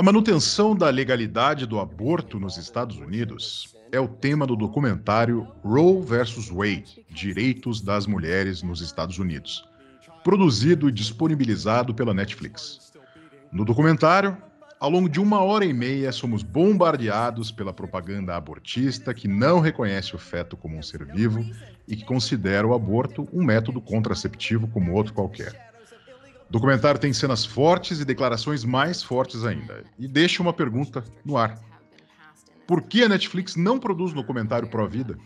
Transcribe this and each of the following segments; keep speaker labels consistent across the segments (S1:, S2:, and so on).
S1: A manutenção da legalidade do aborto nos Estados Unidos é o tema do documentário Roe vs. Wade Direitos das Mulheres nos Estados Unidos, produzido e disponibilizado pela Netflix. No documentário, ao longo de uma hora e meia, somos bombardeados pela propaganda abortista que não reconhece o feto como um ser vivo e que considera o aborto um método contraceptivo como outro qualquer. O documentário tem cenas fortes e declarações mais fortes ainda. E deixa uma pergunta no ar. Por que a Netflix não produz um documentário pró-vida?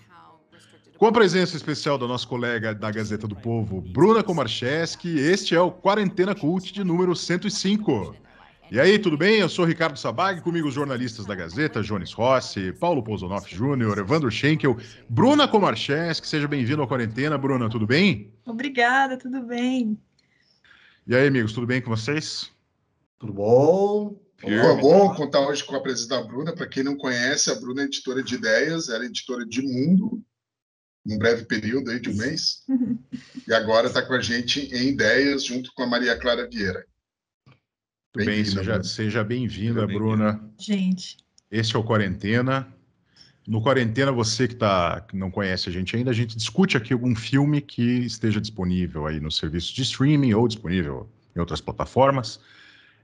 S1: Com a presença especial da nossa colega da Gazeta do Povo, Bruna Komarcheski, este é o Quarentena Cult de número 105. E aí, tudo bem? Eu sou Ricardo Sabag, comigo os jornalistas da Gazeta, Jones Rossi, Paulo Pousonoff Jr., Evandro Schenkel, Bruna Komarcheski, seja bem-vindo à Quarentena. Bruna, tudo bem?
S2: Obrigada, tudo bem.
S1: E aí, amigos, tudo bem com vocês?
S3: Tudo bom? Firme, bom contar hoje com a presença da Bruna. Para quem não conhece, a Bruna é editora de ideias, era é editora de mundo, num breve período aí de um mês. e agora está com a gente em ideias, junto com a Maria Clara Vieira.
S2: Muito bem, seja,
S1: seja bem-vinda, bem Bruna. Gente. Este é o Quarentena, no Quarentena, você que, tá, que não conhece a gente ainda, a gente discute aqui algum filme que esteja disponível aí no serviço de streaming ou disponível em outras plataformas.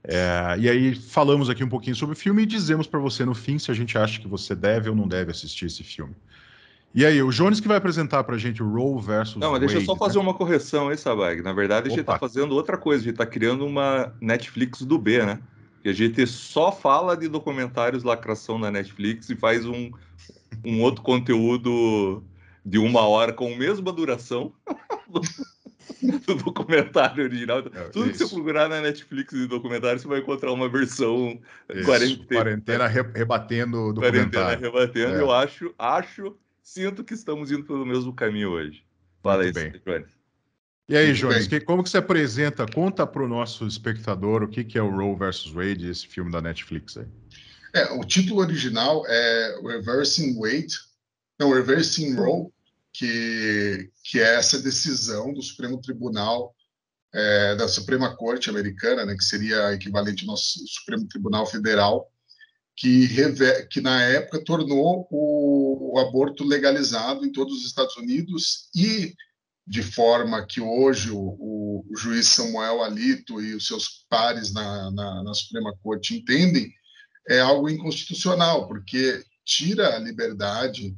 S1: É, e aí falamos aqui um pouquinho sobre o filme e dizemos para você no fim se a gente acha que você deve ou não deve assistir esse filme. E aí, o Jones que vai apresentar para a gente o Roe versus Não, mas deixa Wade, eu
S4: só tá? fazer né? uma correção aí, Sabag. Na verdade, a gente está fazendo outra coisa, a gente está criando uma Netflix do B, né? E a gente só fala de documentários lacração na Netflix e faz um, um outro conteúdo de uma hora com a mesma duração do documentário original. É, Tudo isso. que você procurar na Netflix de documentário, você vai encontrar uma versão isso. quarentena. Quarentena rebatendo o documentário. Quarentena rebatendo, é. eu acho, acho, sinto que estamos indo pelo mesmo caminho hoje. Fala Muito aí, Jones. E aí, Jones,
S1: que, como que você apresenta, conta para o nosso espectador o que, que é o Roe versus Wade, esse filme da Netflix aí.
S3: É, o título original é Reversing Weight, não, Reversing Roe, que, que é essa decisão do Supremo Tribunal, é, da Suprema Corte Americana, né, que seria equivalente ao nosso Supremo Tribunal Federal, que, rever, que na época tornou o, o aborto legalizado em todos os Estados Unidos e de forma que hoje o, o, juiz Samuel Alito e os seus pares na, na, na Suprema Corte entendem, é algo inconstitucional, porque tira a liberdade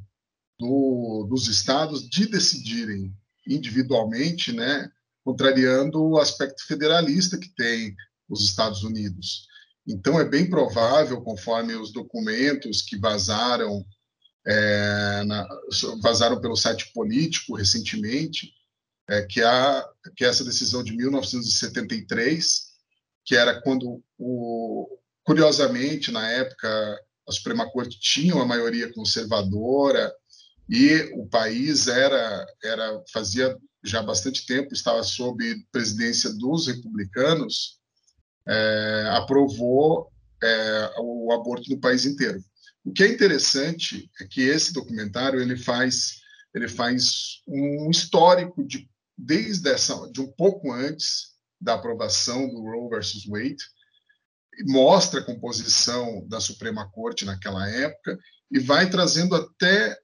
S3: do, dos estados de decidirem individualmente, né, contrariando o aspecto federalista que tem os Estados Unidos. Então, é bem provável, conforme os documentos que vazaram, é, na, vazaram pelo site político recentemente, é, que, a, que essa decisão de 1973, que era quando o, Curiosamente, na época, a Suprema Corte tinha uma maioria conservadora e o país era, era fazia já bastante tempo, estava sob presidência dos republicanos, é, aprovou é, o aborto no país inteiro. O que é interessante é que esse documentário ele faz ele faz um histórico de desde essa de um pouco antes da aprovação do Roe versus Wade mostra a composição da Suprema Corte naquela época e vai trazendo até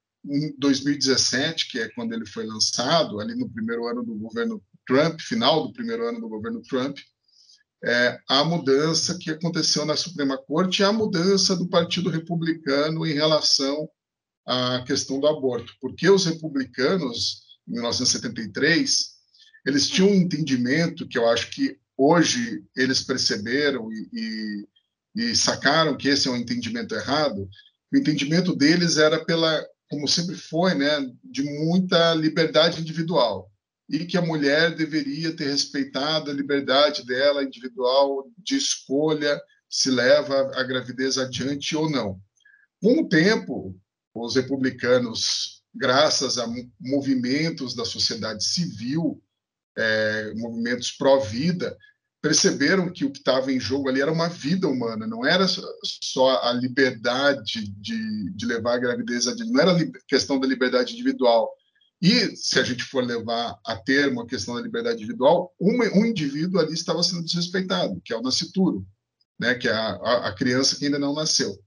S3: 2017, que é quando ele foi lançado, ali no primeiro ano do governo Trump, final do primeiro ano do governo Trump, é, a mudança que aconteceu na Suprema Corte e a mudança do Partido Republicano em relação à questão do aborto. Porque os republicanos, em 1973, eles tinham um entendimento que eu acho que hoje eles perceberam e, e, e sacaram que esse é um entendimento errado, o entendimento deles era pela, como sempre foi, né, de muita liberdade individual e que a mulher deveria ter respeitado a liberdade dela individual de escolha se leva a gravidez adiante ou não. Com o tempo, os republicanos, graças a movimentos da sociedade civil, é, movimentos pró-vida, perceberam que o que estava em jogo ali era uma vida humana, não era só a liberdade de, de levar a gravidez adiante, não era questão da liberdade individual. E, se a gente for levar a termo a questão da liberdade individual, um, um indivíduo ali estava sendo desrespeitado, que é o nascituro, né, que é a, a, criança que ainda não nasceu.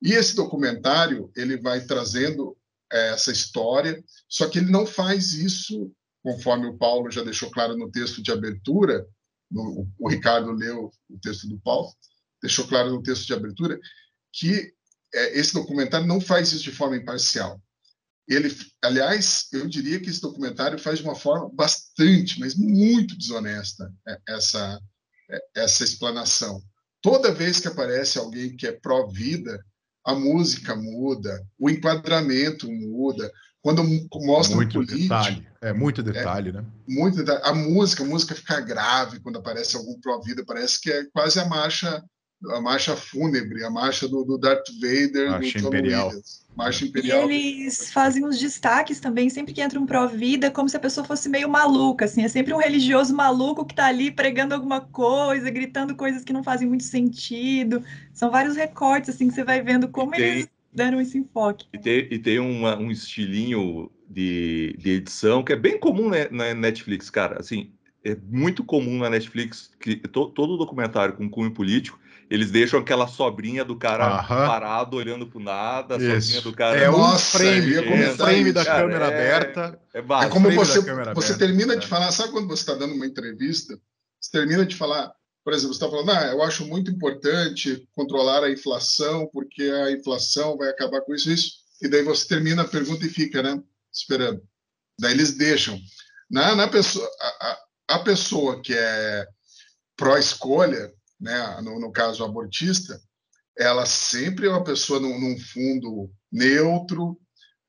S3: E esse documentário, ele vai trazendo é, essa história, só que ele não faz isso conforme o Paulo já deixou claro no texto de abertura, no, o Ricardo leu o texto do Paulo, deixou claro no texto de abertura, que é, esse documentário não faz isso de forma imparcial. Ele, aliás, eu diria que esse documentário faz de uma forma bastante, mas muito desonesta é, essa é, essa explanação. Toda vez que aparece alguém que é pró-vida, a música muda, o enquadramento muda, quando mostra muito político, detalhe, é muito é detalhe, é, né? Muito detalhe. A música, a música fica grave quando aparece algum pró-vida, parece que é quase a marcha a marcha fúnebre, a marcha do, do Darth Vader, marcha do imperial. Williams. Marcha é. imperial.
S2: E eles fazem uns destaques também, sempre que entra um pró-vida, como se a pessoa fosse meio maluca, assim, é sempre um religioso maluco que está ali pregando alguma coisa, gritando coisas que não fazem muito sentido. São vários recortes assim que você vai vendo como eles deram esse
S4: enfoque. E tem, e tem uma, um estilinho de, de edição que é bem comum né, na Netflix, cara. Assim, é muito comum na Netflix que to, todo documentário com cunho político eles deixam aquela sobrinha do cara Aham. parado olhando pro nada, a sobrinha do cara. É um frame, é como um frame da cara, câmera é, aberta. É, é, é como você, você aberta,
S3: termina de né? falar, sabe quando você está dando uma entrevista? Você termina de falar, por exemplo, você está falando, ah, eu acho muito importante controlar a inflação, porque a inflação vai acabar com isso, isso. E daí você termina a pergunta e fica, né? Esperando. Daí eles deixam. Na, na pessoa, a, a pessoa que é pró-escolha, né, no, no, caso abortista, ela sempre é uma pessoa num, num fundo neutro,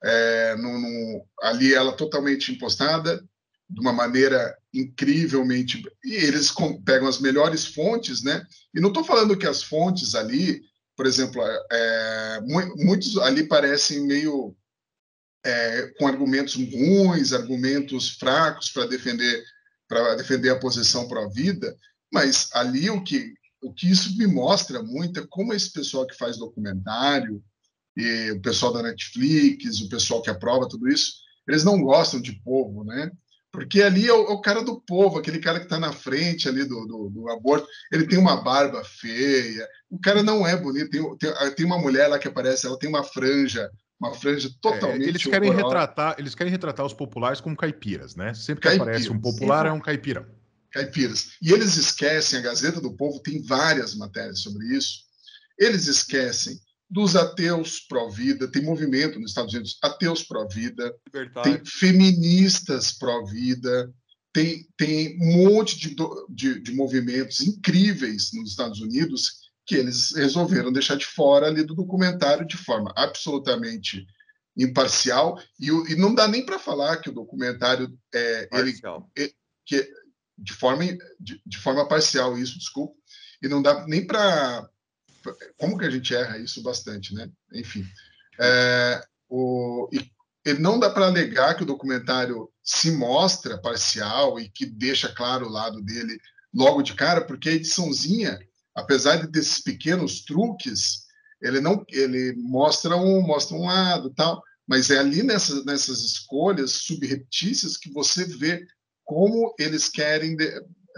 S3: é, num, num, ali ela totalmente impostada, de uma maneira incrivelmente. E eles pegam as melhores fontes, né? E não estou falando que as fontes ali, por exemplo, é, é muitos ali parecem meio é, com argumentos ruins, argumentos fracos para defender para defender a posição para a vida, mas ali o que o que isso me mostra muito é como esse pessoal que faz documentário e o pessoal da Netflix, o pessoal que aprova tudo isso, eles não gostam de povo, né? Porque ali é o, é o cara do povo, aquele cara que está na frente ali do, do, do, aborto. Ele tem uma barba feia, o cara não é bonito. Tem, tem, tem uma mulher lá que aparece, ela tem uma franja uma franja totalmente. É, eles querem retratar,
S1: eles querem retratar os populares como caipiras, né? Sempre que caipiras, aparece um popular é um
S3: caipirão. Caipiras. E eles esquecem, a Gazeta do Povo tem várias matérias sobre isso. Eles esquecem dos ateus pró-vida, tem movimento nos Estados Unidos, ateus pró-vida, tem feministas pró-vida, tem, tem um monte de, de, de, movimentos incríveis nos Estados Unidos que eles resolveram deixar de fora ali do documentário de forma absolutamente imparcial e, e não dá nem para falar que o documentário é Parcial. ele, é, que é de forma de, de forma parcial isso desculpa e não dá nem para como que a gente erra isso bastante, né? Enfim. É, o, e não dá para negar que o documentário se mostra parcial e que deixa claro o lado dele logo de cara, porque a ediçãozinha, apesar desses pequenos truques, ele não ele mostra um, mostra um lado, tal, mas é ali nessas, nessas escolhas subreptícias que você vê como eles querem de,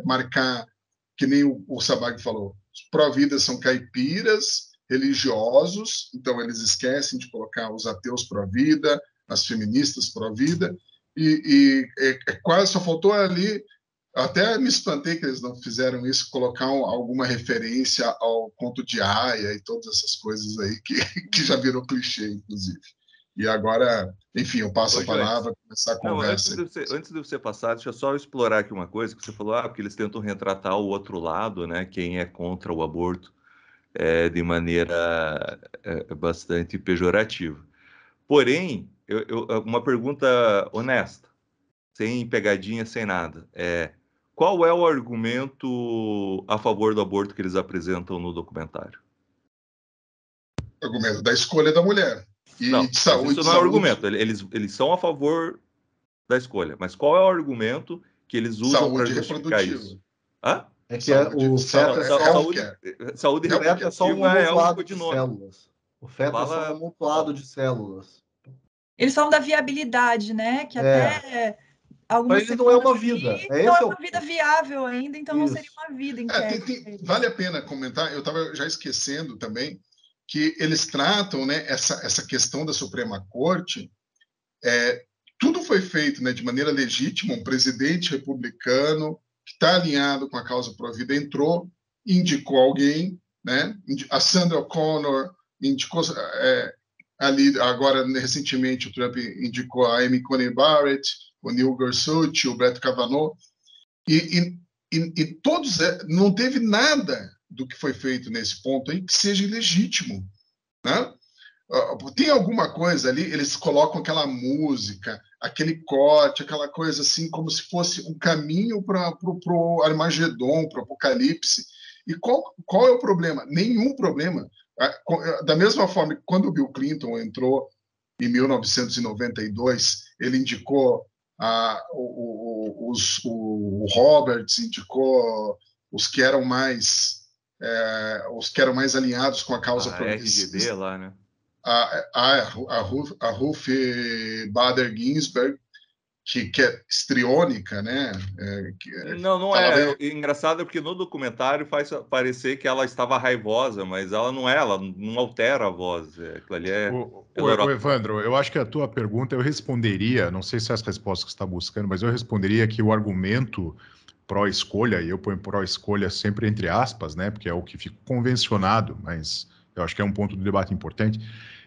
S3: marcar, que nem o, o Sabag falou, os pró-vida são caipiras, religiosos, então eles esquecem de colocar os ateus pró-vida, as feministas pró-vida, e, e é, é, quase só faltou ali. Até me espantei que eles não fizeram isso, colocar um, alguma referência ao conto de Aya e todas essas coisas aí, que, que já virou clichê, inclusive. E agora, enfim, eu passo Oi, a palavra para começar a conversa. Não,
S4: antes, de você, antes de você passar, deixa eu só explorar aqui uma coisa que você falou, ah, porque eles tentam retratar o outro lado, né? Quem é contra o aborto é, de maneira é, é bastante pejorativa. Porém, eu, eu, uma pergunta honesta, sem pegadinha, sem nada. É, qual é o argumento a favor do aborto que eles apresentam no documentário?
S3: Argumento da escolha da mulher.
S4: E não, de saúde, isso não é argumento. Eles, eles são a favor da escolha. Mas qual é o argumento que eles usam para justificar isso? Hã? É que saúde, é o feto sa é saúde, é saúde é só um é amontoado de, de células. O feto é Fala... é só um amontoado de
S5: células.
S2: Eles falam da viabilidade, né? Que é. até algumas Mas
S5: não
S3: é uma vida.
S5: É não é uma o...
S2: vida viável ainda, então isso. não seria uma vida. Tem, tem,
S3: vale a pena comentar. Eu estava já esquecendo também que eles tratam né, essa, essa questão da Suprema Corte. É, tudo foi feito né, de maneira legítima, um presidente republicano que está alinhado com a causa pro vida entrou, indicou alguém, né, a Sandra O'Connor indicou é, ali, agora recentemente o Trump indicou a Amy Coney Barrett, o Neil Gorsuch, o Brett Kavanaugh, e, e, e, e todos, é, não teve nada do que foi feito nesse ponto aí que seja ilegítimo, né? Ah, tem alguma coisa ali, eles colocam aquela música, aquele corte, aquela coisa assim, como se fosse um caminho para o Armagedon, para o Apocalipse. E qual, qual é o problema? Nenhum problema. Ah, ah, da mesma forma que quando o Bill Clinton entrou em 1992, ele indicou a, o, o, os, o Roberts, indicou os que eram mais é, os que eram mais alinhados com a causa a progressista. RGB lá, né? A, a, a, Ruth, a Bader Ginsburg, que, que é estriônica, né? É,
S4: que, é, não, não é. Meio... É engraçado porque no documentário faz parecer que ela estava raivosa, mas ela não é, ela não altera a voz. É, aquilo ali é. O, o,
S1: Evandro, eu acho que a tua pergunta eu responderia, não sei se é as resposta que você está buscando, mas eu responderia que o argumento pró-escolha, e eu ponho pró-escolha sempre entre aspas, né, porque é o que fica convencionado, mas eu acho que é um ponto do debate importante,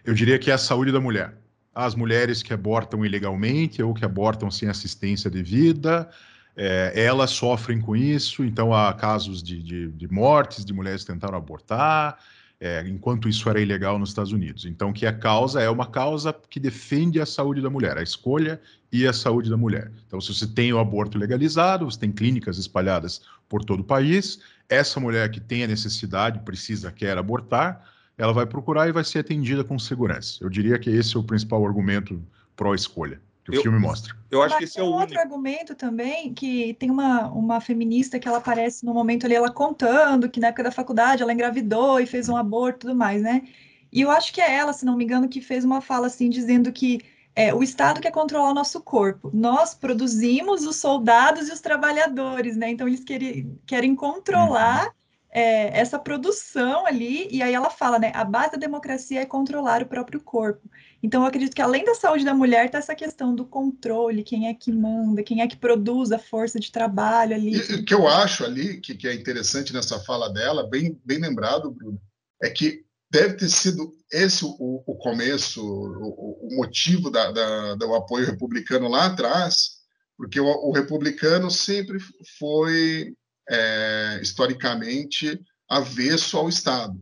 S1: eu diria que é a saúde da mulher. As mulheres que abortam ilegalmente ou que abortam sem assistência devida, é, elas sofrem com isso, então há casos de, de, de mortes de mulheres que tentaram abortar, é, enquanto isso era ilegal nos Estados Unidos. Então, que a causa é uma causa que defende a saúde da mulher, a escolha e a saúde da mulher. Então, se você tem o aborto legalizado, você tem clínicas espalhadas por todo o país, essa mulher que tem a necessidade, precisa, quer abortar, ela vai procurar e vai ser atendida com segurança. Eu diria que esse é o principal argumento pró-escolha que eu, o filme mostra.
S2: Eu acho Mas que esse é o outro único. argumento também que tem uma, uma feminista que ela aparece no momento ali ela contando que na época da faculdade ela engravidou e fez um aborto, tudo mais, né? E eu acho que é ela, se não me engano, que fez uma fala assim dizendo que é, o Estado quer controlar o nosso corpo. Nós produzimos os soldados e os trabalhadores, né? Então eles querem, querem controlar é, essa produção ali. E aí ela fala, né? A base da democracia é controlar o próprio corpo. Então, eu acredito que além da saúde da mulher, está essa questão do controle, quem é que manda, quem é que produz a força de trabalho ali. que eu
S3: acho ali, que, que é interessante nessa fala dela, bem, bem lembrado, Bruno, é que deve ter sido esse o, o começo, o, o motivo da, da, do apoio republicano lá atrás, porque o, o republicano sempre foi, é, historicamente, avesso ao Estado.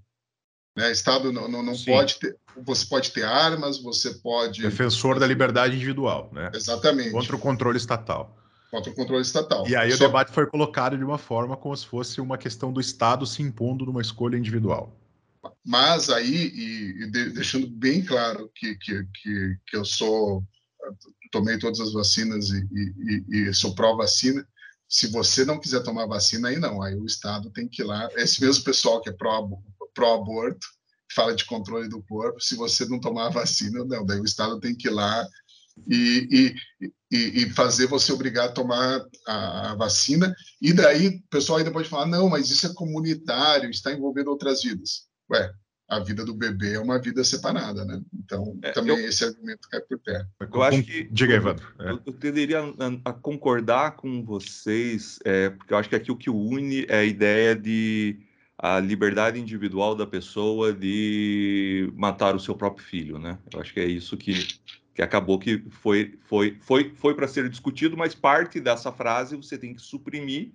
S3: Né? Estado não, não, não pode ter. Você pode ter armas, você pode.
S1: Defensor da liberdade individual, né? Exatamente. Contra o controle estatal. Contra o controle estatal. E aí Só... o debate foi colocado de uma forma como se fosse uma questão do Estado se impondo numa escolha individual.
S3: Mas aí, e, e deixando bem claro que, que, que, que eu sou. Tomei todas as vacinas e, e, e sou pró-vacina. Se você não quiser tomar vacina, aí não. Aí o Estado tem que ir lá. Esse mesmo pessoal que é pró pró-aborto, fala de controle do corpo, se você não tomar a vacina, não, daí o Estado tem que ir lá e, e, e, e fazer você obrigar a tomar a, a, vacina, e daí o pessoal ainda pode falar, não, mas isso é comunitário, está envolvendo outras vidas. Ué, a vida do bebê é uma vida separada, né? Então, é, também eu, esse
S4: argumento cai por terra. Eu acho que... Diga, Evandro. Eu, eu, tenderia a, a, concordar com vocês, é, porque eu acho que aqui o que une é a ideia de a liberdade individual da pessoa de matar o seu próprio filho, né? Eu acho que é isso que, que acabou que foi foi foi foi para ser discutido, mas parte dessa frase você tem que suprimir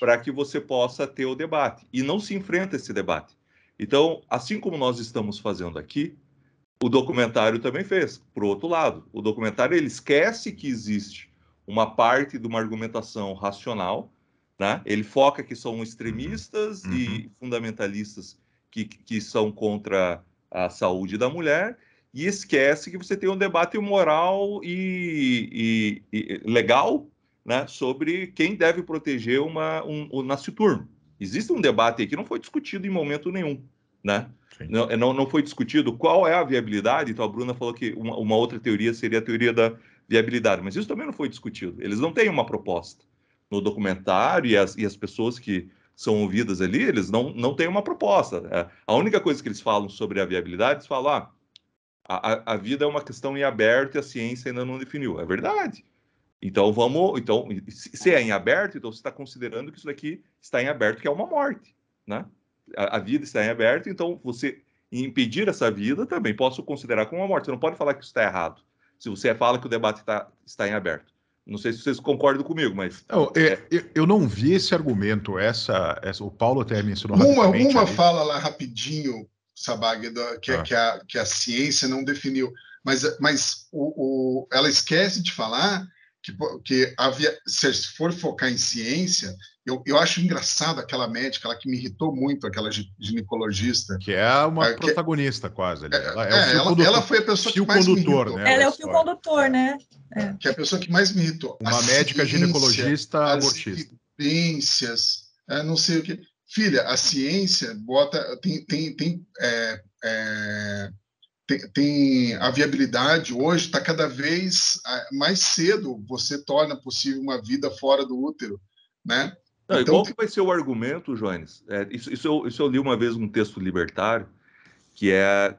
S4: para que você possa ter o debate e não se enfrenta esse debate. Então, assim como nós estamos fazendo aqui, o documentário também fez. Por outro lado, o documentário ele esquece que existe uma parte de uma argumentação racional né? Ele foca que são extremistas uhum. e fundamentalistas que, que são contra a saúde da mulher e esquece que você tem um debate moral e, e, e legal né, sobre quem deve proteger uma, um, nasciturno. Existe um debate aí que não foi discutido em momento nenhum. Né? Não, é, não, não, foi discutido qual é a viabilidade. Então, a Bruna falou que uma, uma outra teoria seria a teoria da viabilidade, mas isso também não foi discutido. Eles não têm uma proposta no documentário e as, e as pessoas que são ouvidas ali, eles não, não têm uma proposta. Né? A única coisa que eles falam sobre a viabilidade, eles falam, ah, a, a vida é uma questão em aberto e a ciência ainda não definiu. É verdade. Então vamos, então se é em aberto, então você está considerando que isso daqui está em aberto, que é uma morte, né? A, a, vida está em aberto, então você impedir essa vida também posso considerar como uma morte. Você não pode falar que isso está errado. Se você fala que o debate tá, está em aberto, não sei se vocês concordam comigo, mas. Não,
S1: é, é. eu não vi esse argumento, essa, essa o Paulo até me ensinou Uma, uma
S3: fala lá rapidinho, Sabag, que, é ah. que, a, que a ciência não definiu, mas, mas o, o ela esquece de falar que, que havia, se for focar em ciência, eu, eu acho engraçado aquela médica, ela que me irritou muito, aquela ginecologista.
S1: Que é uma é, é protagonista, quase. Ali. É, ela, é, é, ela, ela, foi a pessoa que mais condutor, me irritou. Né, ela é
S3: o fio condutor, né? É. Que é a pessoa que mais me irritou. Uma a médica ginecologista abortista. Ciências, não sei o que. Filha, a ciência bota. Tem, tem, tem tem, tem, a viabilidade hoje está cada vez mais cedo você torna possível uma vida fora do útero,
S4: né? Não, então, igual que vai ser o argumento, Jones? É, isso, isso, eu, isso eu li uma vez um texto libertário, que é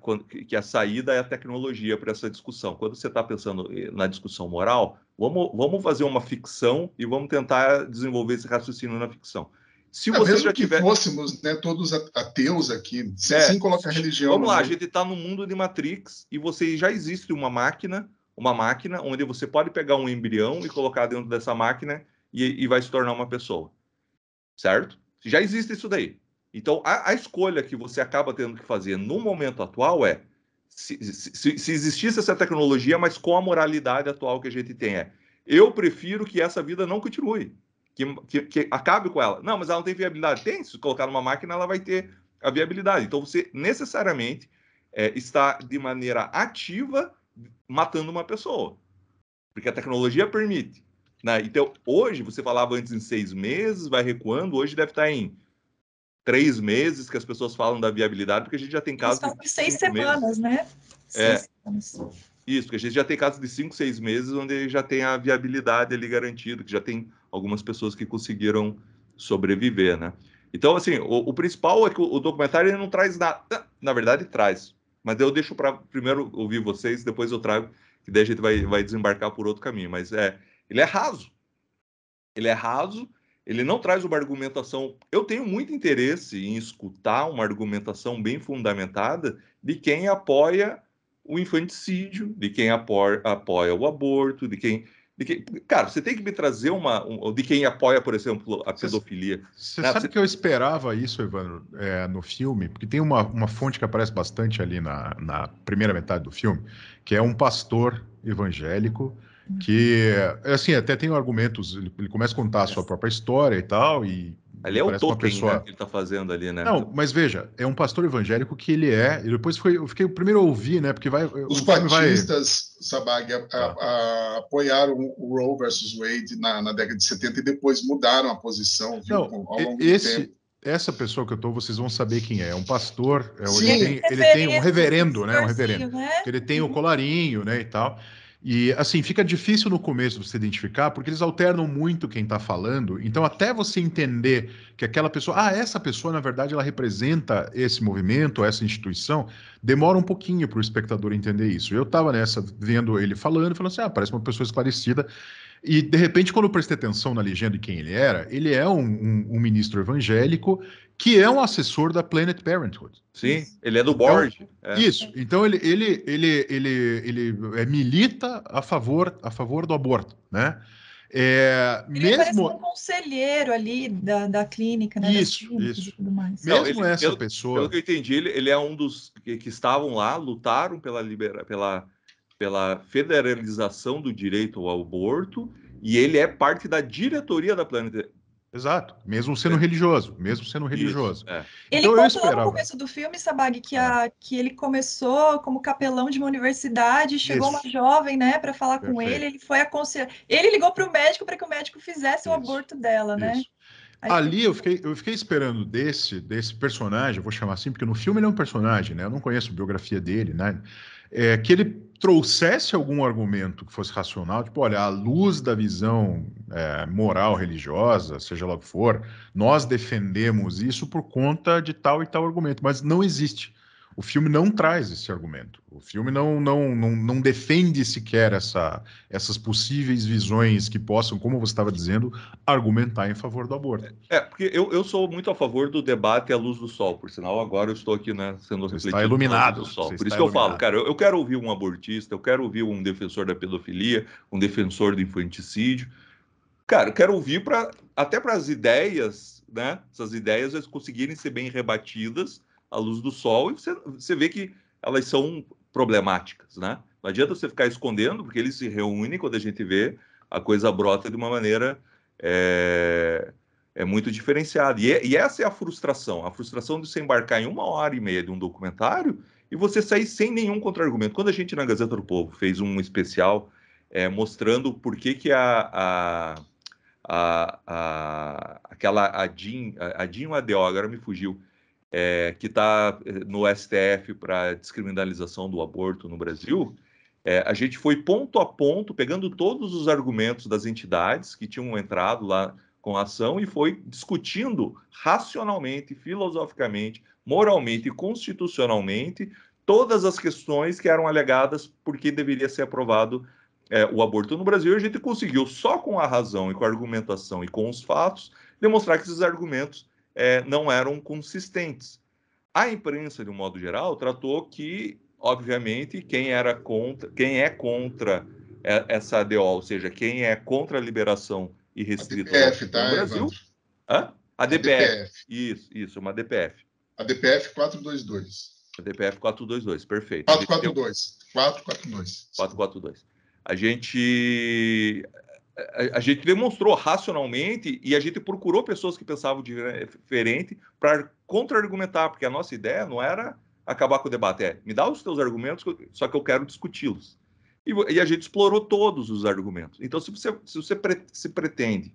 S4: que a saída é a tecnologia para essa discussão. Quando você está pensando eh, na discussão moral, vamos, vamos fazer uma ficção e vamos tentar desenvolver esse raciocínio na ficção.
S3: Se é, você já tiver...
S4: fôssemos né, todos ateus aqui, sem, é, sem colocar religião. Vamos lá, a gente está no mundo de Matrix e você já existe uma máquina, uma máquina onde você pode pegar um embrião e colocar dentro dessa máquina e, e vai se tornar uma pessoa certo? Já existe isso daí. Então, a, a, escolha que você acaba tendo que fazer no momento atual é se, se, se, existisse essa tecnologia, mas com a moralidade atual que a gente tem é eu prefiro que essa vida não continue, que, que, que acabe com ela. Não, mas ela não tem viabilidade. Tem, se colocar numa máquina, ela vai ter a viabilidade. Então, você necessariamente é, está de maneira ativa matando uma pessoa, porque a tecnologia permite. Né? Então, hoje, você falava antes em seis meses, vai recuando, hoje deve estar tá em três meses que as pessoas falam da viabilidade, porque a gente já tem casos. de seis semanas, meses. né? É. Semanas. Isso, porque a gente já tem casos de cinco, seis meses onde já tem a viabilidade ali garantida, que já tem algumas pessoas que conseguiram sobreviver, né? Então, assim, o, o principal é que o, o documentário não traz nada. Na verdade, traz. Mas eu deixo para primeiro ouvir vocês, depois eu trago, que daí a gente vai, vai desembarcar por outro caminho. Mas é, ele é raso. Ele é raso, ele não traz uma argumentação. Eu tenho muito interesse em escutar uma argumentação bem fundamentada de quem apoia o infanticídio, de quem apoia, apoia o aborto, de quem, de quem, Cara, você tem que me trazer uma. Um, de quem apoia, por exemplo, a pedofilia. Você sabe você...
S1: que eu esperava isso, Evandro, é, no filme? Porque tem uma, uma fonte que aparece bastante ali na, na primeira metade do filme, que é um pastor evangélico que, é assim, até tem argumentos, ele, ele começa a contar a sua própria história e tal, e Ali é o Tolkien né, pessoa... né, que
S4: ele está fazendo ali, né? Não,
S1: mas veja, é um pastor evangélico que ele é. E depois foi, eu fiquei o primeiro a ouvir, né? Porque vai. Os batistas,
S3: vai... Sabag, a, a, tá. a, apoiaram o Roe versus Wade na, na, década de 70 e depois mudaram a posição viu, Não, ao longo esse... do tempo
S1: essa pessoa que eu tô vocês vão saber quem é. É um pastor, é, ele, tem, ele tem um reverendo, né? Um reverendo. Né? Ele tem o uhum. colarinho, né? E tal. E assim, fica difícil no começo você identificar, porque eles alternam muito quem está falando. Então, até você entender que aquela pessoa, ah, essa pessoa, na verdade, ela representa esse movimento, essa instituição, demora um pouquinho para o espectador entender isso. Eu estava nessa, vendo ele falando, falando assim, ah, parece uma pessoa esclarecida. E, de repente, quando eu prestei atenção na legenda de quem ele era, ele é um, um, um ministro evangélico que é um assessor da Planet Parenthood. Sim,
S4: ele é do então, board.
S1: é. Isso. Então ele, ele, ele, ele, ele é, milita a favor, a favor do aborto, né? É, ele
S2: é mesmo um conselheiro ali da, da clínica, né? Isso, isso. Tudo mais. Mesmo ele, essa
S4: pelo, pessoa. Pelo que eu entendi, ele, ele é um dos que, que estavam lá, lutaram pela libera, pela pela federalização do direito ao aborto e ele é parte da diretoria da Planet, Exato, mesmo sendo é. religioso, mesmo sendo religioso. Isso, é.
S2: Ele então, contou no começo do filme, Sabag, que, é. a, que ele começou como capelão de uma universidade, chegou Isso. uma jovem, né, para falar Perfeito. com ele, ele foi aconselhar. Ele ligou para o médico para que o médico fizesse Isso. o aborto dela, né?
S1: Aí, Ali eu fiquei, eu fiquei esperando desse, desse personagem, vou chamar assim, porque no filme ele é um personagem, né? Eu não conheço a biografia dele, né? É, que ele trouxesse algum argumento que fosse racional, tipo, olha, à luz da visão é, moral, religiosa, seja lá o que for, nós defendemos isso por conta de tal e tal argumento, mas não existe. O filme não traz esse argumento. O filme não, não, não, não defende sequer essa, essas possíveis visões que possam, como você estava dizendo, argumentar em favor do aborto.
S4: É, porque eu, eu sou muito a favor do debate à luz do sol. Por sinal, agora eu estou aqui né, sendo você refletido. Está iluminado. Do sol. Por isso que eu falo, cara, eu, eu quero ouvir um abortista, eu quero ouvir um defensor da pedofilia, um defensor do infanticídio. Cara, eu quero ouvir para até para as ideias, né? Essas ideias conseguirem ser bem rebatidas a luz do sol, e você, você vê que elas são problemáticas, né? Não adianta você ficar escondendo, porque eles se reúnem quando a gente vê, a coisa brota de uma maneira é, é muito diferenciada. E, é, e, essa é a frustração, a frustração de você embarcar em uma hora e meia de um documentário e você sair sem nenhum contra-argumento. Quando a gente na Gazeta do Povo fez um especial é, mostrando por que, que a, a, a, a aquela a Jean, a, a Jean agora me fugiu, é, que está eh, no STF para descriminalização do aborto no Brasil, é, a gente foi ponto a ponto, pegando todos os argumentos das entidades que tinham entrado lá com a ação e foi discutindo racionalmente, filosoficamente, moralmente e constitucionalmente todas as questões que eram alegadas porque deveria ser aprovado é, o aborto no Brasil. E a gente conseguiu, só com a razão e com a argumentação e com os fatos, demonstrar que esses argumentos é, não eram consistentes. A imprensa, de um modo geral, tratou que, obviamente, quem era contra, quem é contra eh, essa ADO, ou seja, quem é contra a liberação irrestrita a DPF, tá, Brasil, Hã? a DPF, a DPF. isso, isso, uma DPF. A DPF 422. A DPF 422, perfeito. 442. 442. 442. A gente a, a gente demonstrou racionalmente e a gente procurou pessoas que pensavam diferente para contra-argumentar, porque a nossa ideia não era acabar com o debate, é me dá os teus argumentos, só que eu quero discuti-los. E, e, a gente explorou todos os argumentos. Então, se você, se você pre, se pretende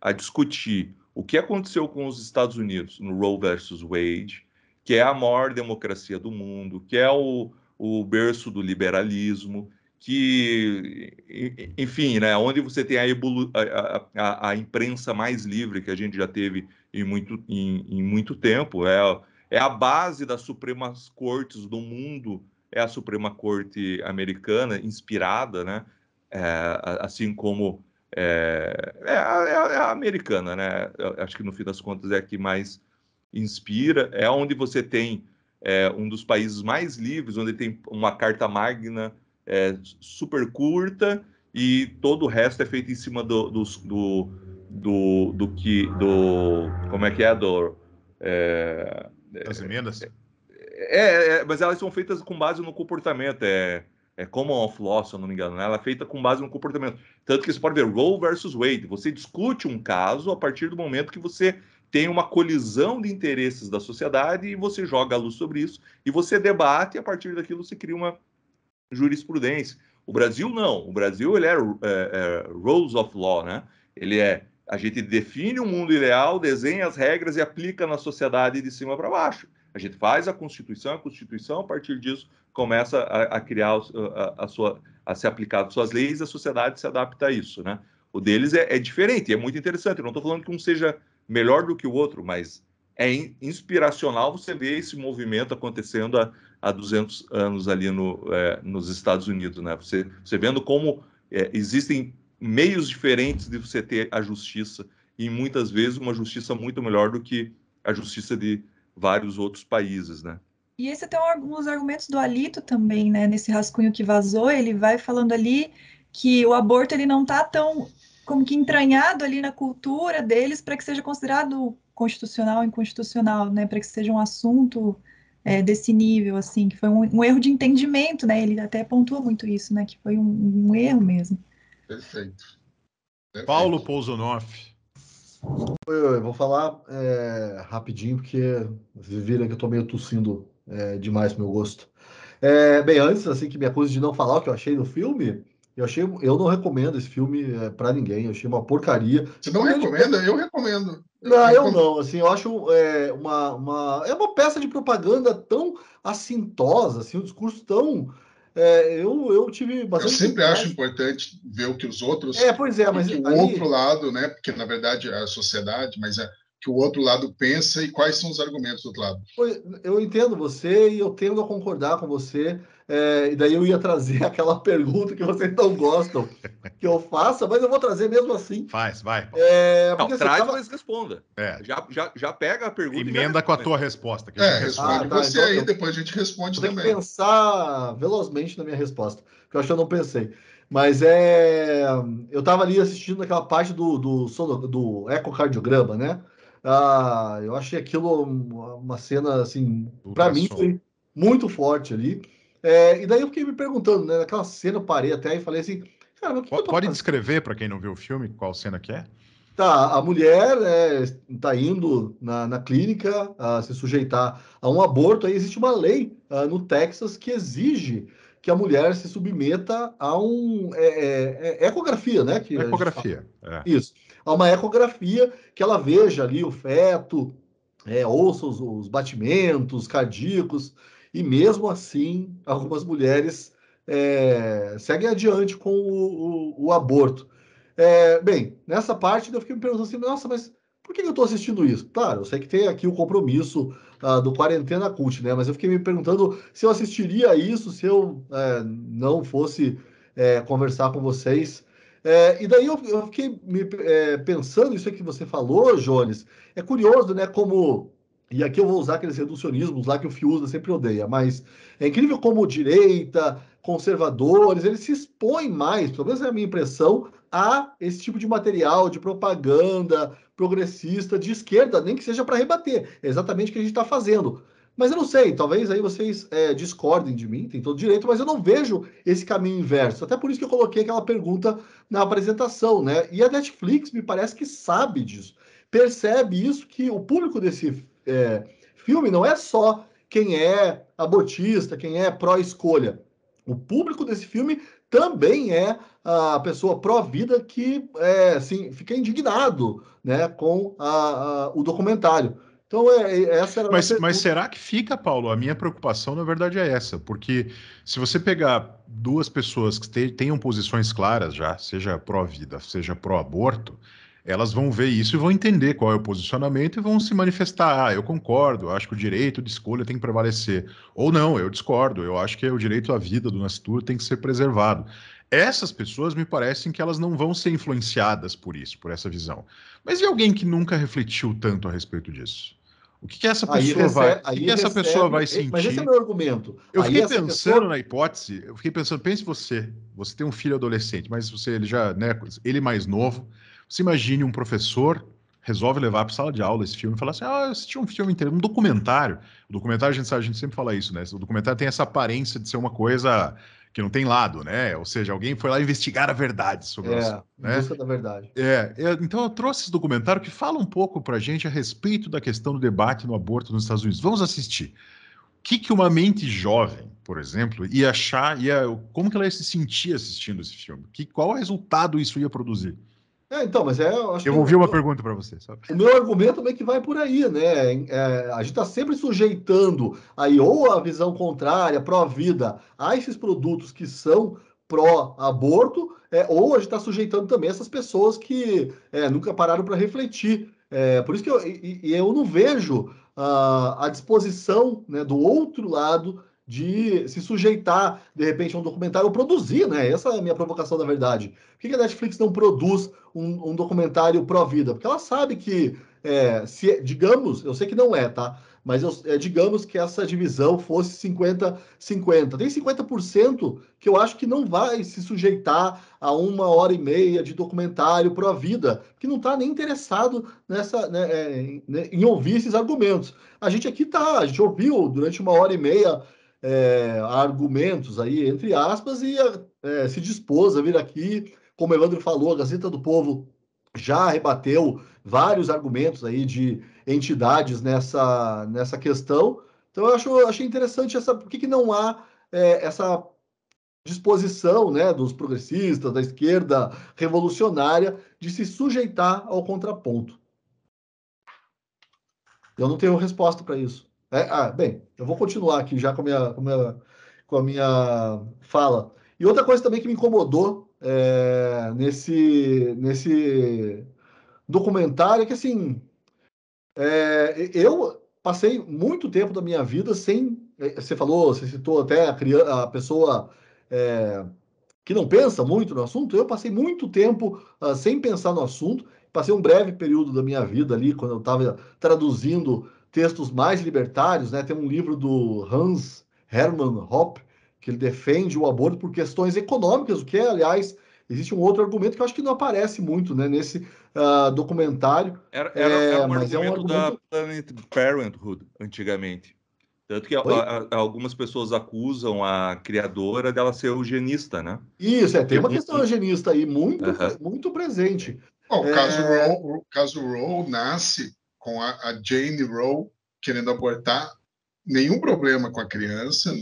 S4: a discutir o que aconteceu com os Estados Unidos no Roe versus Wade, que é a maior democracia do mundo, que é o, o berço do liberalismo, que, enfim, né, onde você tem a, evolu a, a, a, imprensa mais livre que a gente já teve em muito, em, em muito tempo, é, é a base das Supremas Cortes do mundo, é a Suprema Corte americana, inspirada, né, é, assim como é, é, é, é, a americana, né, acho que no fim das contas é a que mais inspira, é onde você tem é, um dos países mais livres, onde tem uma carta magna, é, super curta e todo o resto é feito em cima do, do, do, do, do que. do Como é que é? Do, é, das é, emendas? É, é, é, mas elas são feitas com base no comportamento. É, é como of Law, se eu não me engano. Né? Ela é feita com base no comportamento. Tanto que você pode ver Roe versus Wade. Você discute um caso a partir do momento que você tem uma colisão de interesses da sociedade e você joga a luz sobre isso e você debate e a partir daquilo você cria uma jurisprudência. O Brasil não. O Brasil ele é, é, é rules of law, né? Ele é a gente define o um mundo ideal, desenha as regras e aplica na sociedade de cima para baixo. A gente faz a Constituição, a Constituição, a partir disso, começa a, a criar a, a, sua, a se aplicar as suas leis, a sociedade se adapta a isso, né? O deles é, é diferente, é muito interessante. Eu não estou falando que um seja melhor do que o outro, mas é inspiracional você ver esse movimento acontecendo há, há 200 anos ali no, é, nos Estados Unidos, né? Você, você vendo como é, existem meios diferentes de você ter a justiça e muitas vezes uma justiça muito melhor do que a justiça de vários outros
S2: países, né? E esse tem alguns argumentos do Alito também, né? Nesse rascunho que vazou, ele vai falando ali que o aborto ele não está tão como que entranhado ali na cultura deles para que seja considerado constitucional, inconstitucional, né? Para que seja um assunto é, desse nível, assim, que foi um, um, erro de entendimento, né? Ele até pontua muito isso, né? Que foi um, um erro mesmo.
S5: Perfeito. Perfeito. Paulo Pousonoff. Eu vou falar é, rapidinho, porque vocês viram que eu tô meio tossindo é, demais pro meu gosto. É, bem, antes, assim, que me acuse de não falar o que eu achei do filme, eu achei, eu não recomendo esse filme é, eh, para ninguém. Eu achei uma porcaria. Você não recomenda? Eu
S3: recomendo.
S5: não, eu não. Assim, eu acho é, uma, uma é uma peça de propaganda tão assintosa, assim, um discurso tão é, eu, eu tive bastante. Eu sempre acho
S3: importante ver o que os outros. É, pois é, mas. O ali... outro lado, né? Porque na verdade a sociedade, mas é, que o outro lado pensa e quais são os argumentos do outro lado.
S5: Eu entendo você e eu tendo a concordar com você. É, e daí eu ia trazer aquela pergunta que vocês não gostam que eu faça, mas eu vou trazer mesmo assim. Faz, vai.
S4: É, não, assim, traz, tava... mas responda. É. Já, já, já pega a pergunta. Emenda já... com a tua resposta. Que é, responde ah, tá, você então, aí,
S5: depois a gente responde também. Tem que pensar velozmente na minha resposta, que eu acho que eu não pensei. Mas é. Eu estava ali assistindo aquela parte do, do, do ecocardiograma, né? Ah, eu achei aquilo uma cena, assim, para mim foi muito forte ali. É, e daí eu fiquei me perguntando, né? Naquela cena eu parei até e falei assim. Cara, mas que pode, pode
S1: descrever para quem não viu o filme qual cena que é?
S5: Tá, a mulher está é, indo na, na clínica a se sujeitar a um aborto. Aí existe uma lei a, ah, no Texas que exige que a mulher se submeta a um é, é, é ecografia, né? Que ecografia. É. Isso a é uma ecografia que ela veja ali o feto, é, ouça os, os batimentos cardíacos, e mesmo assim, algumas mulheres é, seguem adiante com o, o, o aborto. É, bem, nessa parte eu fiquei me perguntando assim, nossa, mas por que eu estou assistindo isso? Claro, eu sei que tem aqui o compromisso ah, do Quarentena Cult, né? Mas eu fiquei me perguntando se eu assistiria a isso se eu é, não fosse é, conversar com vocês é, e daí eu, eu fiquei me, é, pensando isso que você falou, Jones. É curioso, né? Como e aqui eu vou usar aqueles reducionismos lá que o Fiusa sempre odeia, mas é incrível como direita, conservadores, eles se expõem mais, pelo menos é a minha impressão, a esse tipo de material de propaganda progressista de esquerda, nem que seja para rebater. É exatamente o que a gente está fazendo. Mas eu não sei, talvez aí vocês é, discordem de mim, tem todo direito, mas eu não vejo esse caminho inverso. Até por isso que eu coloquei aquela pergunta na apresentação, né? E a Netflix me parece que sabe disso, percebe isso que o público desse é, filme não é só quem é abotista, quem é pró-escolha. O público desse filme também é a pessoa pró-vida que é, assim, fica indignado né, com a, a, o documentário. Então, é, é, essa era mas, mas será que
S1: fica, Paulo? A minha preocupação, na verdade, é essa, porque se você pegar duas pessoas que te, tenham posições claras já, seja pró-vida, seja pró-aborto, elas vão ver isso e vão entender qual é o posicionamento e vão se manifestar. Ah, eu concordo, eu acho que o direito de escolha tem que prevalecer. Ou não, eu discordo, eu acho que o direito à vida do nascituro tem que ser preservado. Essas pessoas me parecem que elas não vão ser influenciadas por isso, por essa visão. Mas e alguém que nunca refletiu tanto a respeito disso? O que, que essa pessoa recebe, vai? o que, que essa recebe, pessoa vai sentir? Mas esse é o meu argumento. Eu aí fiquei pensando pessoa... na hipótese, eu fiquei pensando, pense você, você tem um filho adolescente, mas você ele já, né, ele mais novo. Você imagine um professor resolve levar para sala de aula esse filme e falar assim: ah, eu assisti um filme inteiro, um documentário. O documentário, a gente, sabe, a gente sempre fala isso, né? O documentário tem essa aparência de ser uma coisa que não tem lado, né? Ou seja, alguém foi lá investigar a verdade sobre é, isso. Né? Busca da verdade. É, eu, é, então eu trouxe esse documentário que fala um pouco para a gente a respeito da questão do debate no aborto nos Estados Unidos. Vamos assistir. O que, que uma mente jovem, por exemplo, ia achar, ia, como que ela ia se
S5: sentir assistindo esse filme? Que, qual resultado isso ia produzir? É, então, mas é. Eu, eu ouvi uma pergunta para você. Sabe? O meu argumento é que vai por aí, né? É, a gente está sempre sujeitando aí ou a visão contrária, pró-vida, a esses produtos que são pró-aborto, é, ou a gente está sujeitando também essas pessoas que é, nunca pararam para refletir. É, por isso que eu, e, eu não vejo a, ah, a disposição né, do outro lado de se sujeitar, de repente, a um documentário ou produzir, né? Essa é a minha provocação, na verdade. Por que, a Netflix não produz um, um documentário pró-vida? Porque ela sabe que, é, se, digamos, eu sei que não é, tá? Mas eu, é, digamos que essa divisão fosse 50-50. Tem 50% que eu acho que não vai se sujeitar a uma hora e meia de documentário pró-vida, que não está nem interessado nessa, né, é, em, né, em ouvir esses argumentos. A gente aqui tá, a gente ouviu durante uma hora e meia é, argumentos aí, entre aspas, e é, é se dispôs a vir aqui, como o Evandro falou, a Gazeta do Povo já rebateu vários argumentos aí de entidades nessa, nessa questão. Então eu acho, achei interessante essa. Por que, que não há é, essa disposição né, dos progressistas, da esquerda revolucionária, de se sujeitar ao contraponto? Eu não tenho resposta para isso. É, ah, bem, eu vou continuar aqui já com a minha, com a minha, com a minha fala. E outra coisa também que me incomodou é, nesse, nesse documentário é que, assim, é, eu passei muito tempo da minha vida sem. É, você falou, você citou até a, criança, a pessoa é, que não pensa muito no assunto. Eu passei muito tempo uh, sem pensar no assunto. Passei um breve período da minha vida ali, quando eu estava traduzindo textos mais libertários, né? Tem um livro do Hans Hermann Hoppe que ele defende o aborto por questões econômicas, o que aliás, existe um outro argumento que eu acho que não aparece muito, né? Nesse uh, documentário. Era, era, é, era um mas é um argumento da
S4: Planet Parenthood antigamente. Tanto que a, a, algumas pessoas acusam a criadora dela ser eugenista, né? Isso, é, tem uma questão
S3: eugenista aí muito, muito presente. Bom, o caso é... Roe, caso Roe nasce com a, a Jane Rowe querendo abortar, nenhum problema com a criança,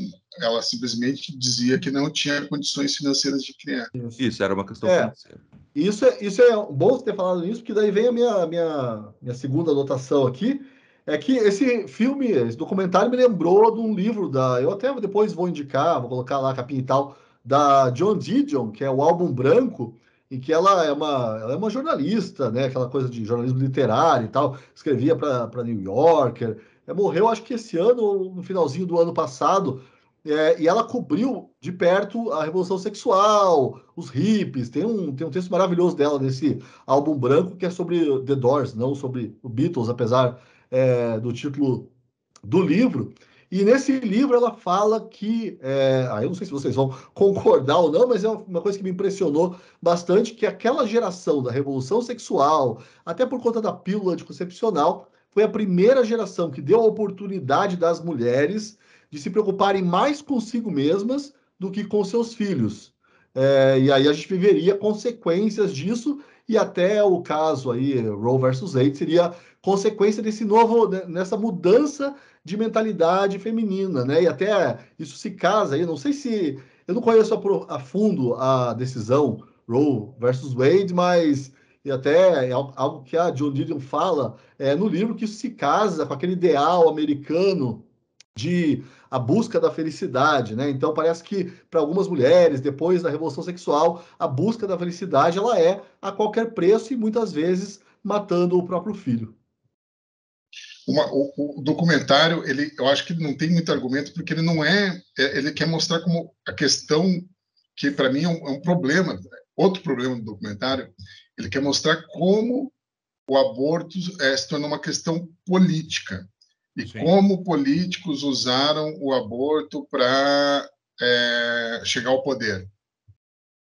S3: ela simplesmente dizia que não tinha condições financeiras
S4: de criar. Isso, era uma questão é,
S3: financeira. Isso é, isso é bom você ter falado isso, porque daí vem a
S5: minha, minha, minha segunda anotação aqui, é que esse filme, esse documentário me lembrou de um livro da. Eu até depois vou indicar, vou colocar lá a capinha e tal, da John Didion, que é o álbum branco, em que ela é uma, ela é uma jornalista, né? Aquela coisa de jornalismo literário e tal, escrevia para New Yorker. É, morreu, acho que esse ano, no finalzinho do ano passado, é, e ela cobriu de perto a revolução sexual, os hippies. Tem um, tem um texto maravilhoso dela nesse álbum branco que é sobre The Doors, não sobre o Beatles, apesar é, do título do livro. E nesse livro ela fala que, é, ah, eu não sei se vocês vão concordar ou não, mas é uma coisa que me impressionou bastante, que aquela geração da revolução sexual, até por conta da pílula anticoncepcional, foi a primeira geração que deu a oportunidade das mulheres de se preocuparem mais consigo mesmas do que com seus filhos. É, e aí a gente viveria consequências disso e até o caso aí Roe versus Wade seria consequência desse novo né, nessa mudança de mentalidade feminina, né? E até isso se casa aí, não sei se eu não conheço a, a fundo a decisão Roe versus Wade, mas e até é algo que a John Dillion fala é, no livro que isso se casa com aquele ideal americano de a busca da felicidade, né? Então parece que para algumas mulheres, depois da revolução sexual, a busca da felicidade ela é a qualquer preço e muitas vezes
S3: matando o próprio filho uma, o, o, documentário, ele, eu acho que não tem muito argumento, porque ele não é. é ele quer mostrar como a questão, que para mim é um, é um problema, outro problema do documentário, ele quer mostrar como o aborto é, se tornou uma questão política e Sim. como políticos usaram o aborto para é, chegar ao poder.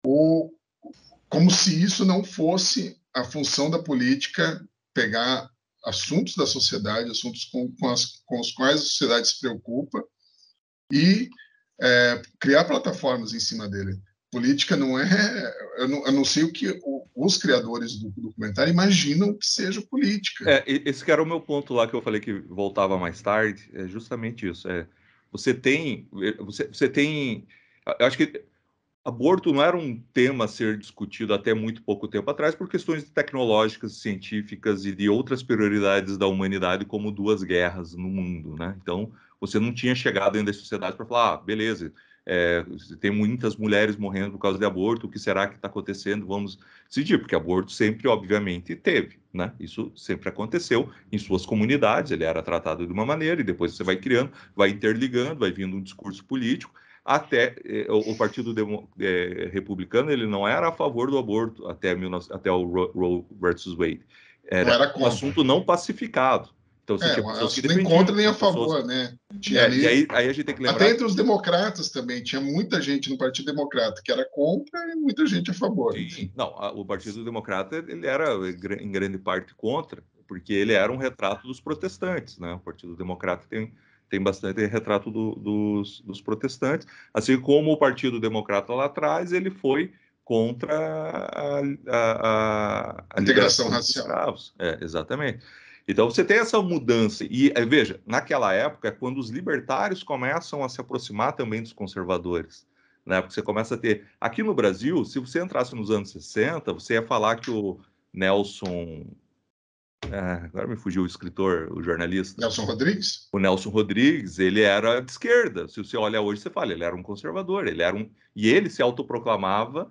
S3: O, como se isso não fosse a função da política pegar assuntos da sociedade, assuntos com, com, as, com os quais a sociedade se preocupa e é, criar plataformas em cima dele. Política não é. Eu não, eu não sei o que o, os criadores do documentário imaginam que seja política.
S4: É, esse que era o meu ponto lá que eu falei que voltava mais tarde, é justamente isso. É, você tem. É, você, você tem. Eu acho que aborto não era um tema a ser discutido até muito pouco tempo atrás por questões tecnológicas, científicas e de outras prioridades da humanidade, como duas guerras no mundo, né? Então, você não tinha chegado ainda à sociedade para falar, ah, beleza, é, tem muitas mulheres morrendo por causa de aborto, o que será que está acontecendo? Vamos decidir, porque aborto sempre, obviamente, teve, né? Isso sempre aconteceu em suas comunidades, ele era tratado de uma maneira e depois você vai criando, vai interligando, vai vindo um discurso político até eh, o, o, Partido Demo, eh, Republicano ele não era a favor do aborto até, 19, até o Roe Ro versus Wade. Era, era um assunto não pacificado. Então, assim, é, tinha pessoas que Nem contra nem a favor, pessoas... né? Tinha é, ali... e aí, aí, a gente tem que lembrar. Até entre
S3: os democratas também, tinha muita gente no Partido Democrata que era contra e muita gente a favor.
S4: Sim. Não, a, o Partido Democrata ele era em grande parte contra, porque ele era um retrato dos protestantes, né? O Partido Democrata tem tem bastante retrato do, dos, dos, protestantes, assim como o Partido Democrata lá atrás, ele foi contra a, a, a integração racial. É, exatamente. Então você tem essa mudança e é, veja, naquela época é quando os libertários começam a se aproximar também dos conservadores, né? Porque você começa a ter aqui no Brasil, se você entrasse nos anos 60, você ia falar que o Nelson é, agora me fugiu o escritor, o jornalista. Nelson Rodrigues? O Nelson Rodrigues, ele era de esquerda. Se você olha hoje, você fala, ele era um conservador, ele era um. E ele se autoproclamava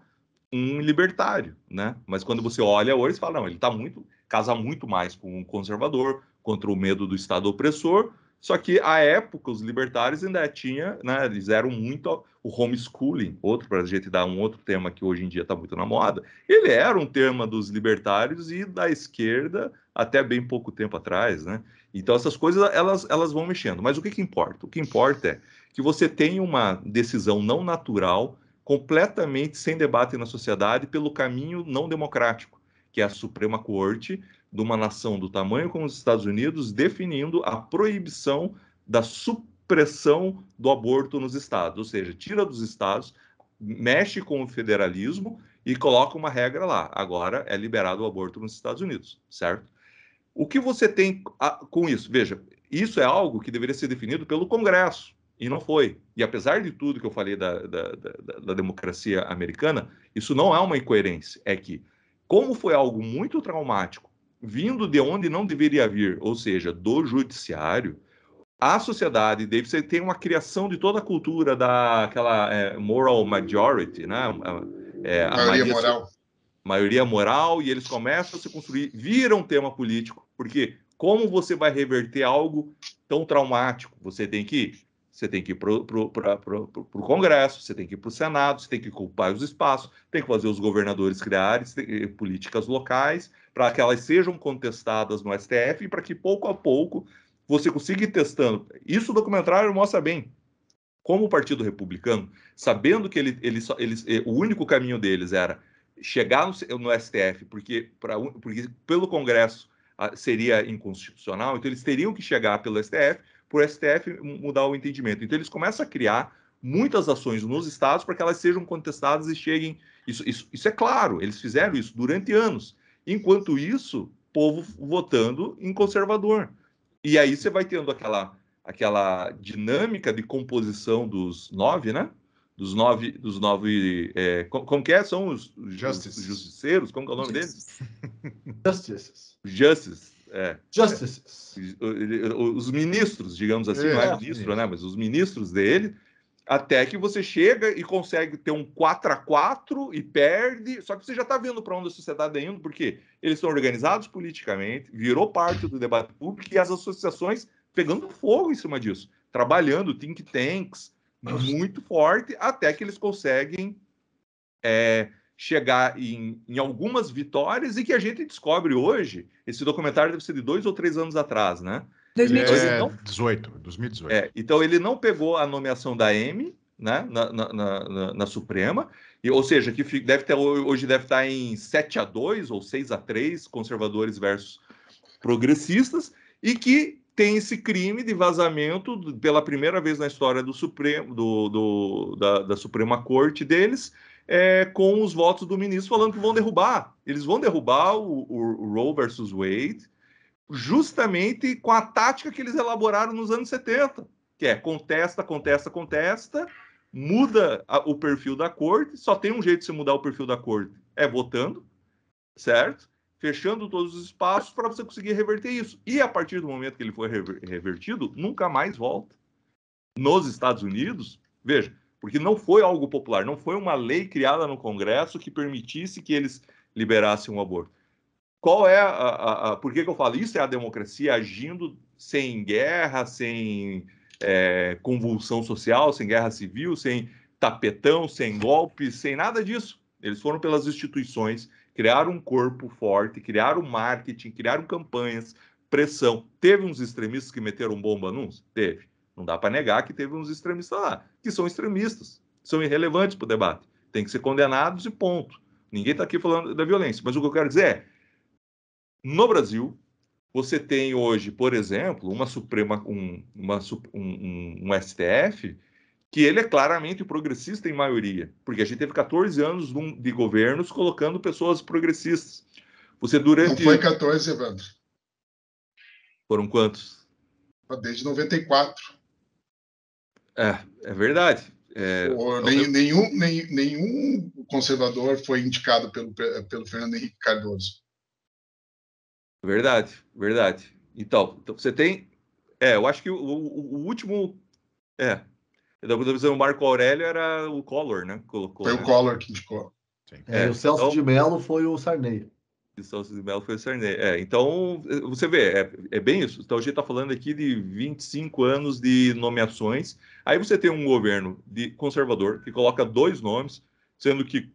S4: um libertário, né? Mas quando você olha hoje, você fala, não, ele está muito. casa muito mais com um conservador, contra o medo do Estado opressor. Só que à época os libertários ainda tinha, né, eles eram muito o homeschooling, outro para a gente dar um outro tema que hoje em dia está muito na moda. Ele era um tema dos libertários e da esquerda até bem pouco tempo atrás, né? Então essas coisas elas, elas vão mexendo. Mas o que, que importa? O que importa é que você tem uma decisão não natural, completamente sem debate na sociedade, pelo caminho não democrático, que é a Suprema Corte de uma nação do tamanho como os Estados Unidos definindo a proibição da supressão do aborto nos estados, ou seja, tira dos estados, mexe com o federalismo e coloca uma regra lá. Agora é liberado o aborto nos Estados Unidos, certo? O que você tem a, com isso? Veja, isso é algo que deveria ser definido pelo Congresso e não foi. E apesar de tudo que eu falei da, da, da, da democracia americana, isso não é uma incoerência. É que, como foi algo muito traumático, vindo de onde não deveria vir, ou seja, do judiciário, a sociedade deve ser, tem uma criação de toda a cultura daquela é, moral majority, né? É, a maioria, maioria moral. Maioria moral, e eles começam a se construir, viram um tema político, porque como você vai reverter algo tão traumático? Você tem que ir. Você tem que ir para o Congresso, você tem que ir para o Senado, você tem que ocupar os espaços, tem que fazer os governadores criarem eh, políticas locais para que elas sejam contestadas no STF e para que pouco a pouco você consiga ir testando. Isso o documentário mostra bem. Como o Partido Republicano, sabendo que ele, ele, eles, eh, o único caminho deles era chegar no, no STF, porque, pra, porque pelo Congresso seria inconstitucional, então eles teriam que chegar pelo STF, por STF mudar o entendimento. Então eles começam a criar muitas ações nos estados para que elas sejam contestadas e cheguem. Isso, isso, isso é claro, eles fizeram isso durante anos. Enquanto isso, povo votando em conservador. E aí você vai tendo aquela, aquela dinâmica de composição dos nove, né? dos nove, dos nove é, como, como, que é? São os, Justice. os justiceiros? Como é o nome Justice. deles? Justices. Justices, é. Justices. É, os ministros, digamos assim, é, não é ministro, né? Mas os ministros dele, até que você chega e consegue ter um 4 a 4 e perde, só que você já está vendo para onde a sociedade está indo, porque eles são organizados politicamente, virou parte do debate público e as associações pegando fogo em cima disso, trabalhando think tanks, muito forte, até que eles conseguem é, chegar em, em, algumas vitórias e que a gente descobre hoje. Esse documentário deve ser de dois ou três anos atrás, né? 2018. 18, 2018. É, então ele não pegou a nomeação da M, né, na, na, na, na, Suprema, e, ou seja, que deve ter, hoje deve estar em 7 a 2 ou 6 a 3 conservadores versus progressistas, e que tem esse crime de vazamento pela primeira vez na história do Supremo, do, do da, da, Suprema Corte deles, é, com os votos do ministro falando que vão derrubar. Eles vão derrubar o, o, Roe versus Wade, justamente com a tática que eles elaboraram nos anos 70, que é contesta, contesta, contesta, muda a, o perfil da corte, só tem um jeito de se mudar o perfil da corte, é votando, certo? fechando todos os espaços para você conseguir reverter isso. E a partir do momento que ele foi revertido, nunca mais volta. Nos Estados Unidos, veja, porque não foi algo popular, não foi uma lei criada no Congresso que permitisse que eles liberassem o um aborto. Qual é a, a, a por que, que, eu falo isso? É a democracia agindo sem guerra, sem é, convulsão social, sem guerra civil, sem tapetão, sem golpe, sem nada disso. Eles foram pelas instituições criar um corpo forte, criar um marketing, criaram campanhas, pressão. Teve uns extremistas que meteram bomba nos? Teve. Não dá para negar que teve uns extremistas lá, que são extremistas, são irrelevantes para o debate. Tem que ser condenados e ponto. Ninguém está aqui falando da violência. Mas o que eu quero dizer é, no Brasil, você tem hoje, por exemplo, uma Suprema, um, uma, um, um, um STF que ele é claramente progressista em maioria, porque a gente teve 14 anos de governos colocando pessoas progressistas. Você durante. Não foi
S3: 14, Evandro.
S4: Foram quantos?
S3: Ah, desde 94.
S4: É, é verdade. É, é nem,
S3: nenhum, nem, nenhum
S4: conservador foi indicado pelo, pelo Fernando Henrique Cardoso. Verdade, verdade. Então, então você tem. É, eu acho que o, o, o último. É, o Marco Aurélio era o Collor, né? Colocou, foi né? o Collor que indicou. É, é, o Celso então... de Mello
S5: foi o Sarney.
S4: O Celso de Mello foi o Sarney. É, então, eh, você vê, é, é bem isso. Então, a gente está falando aqui de 25 anos de nomeações. Aí você tem um governo de conservador que coloca dois nomes, sendo que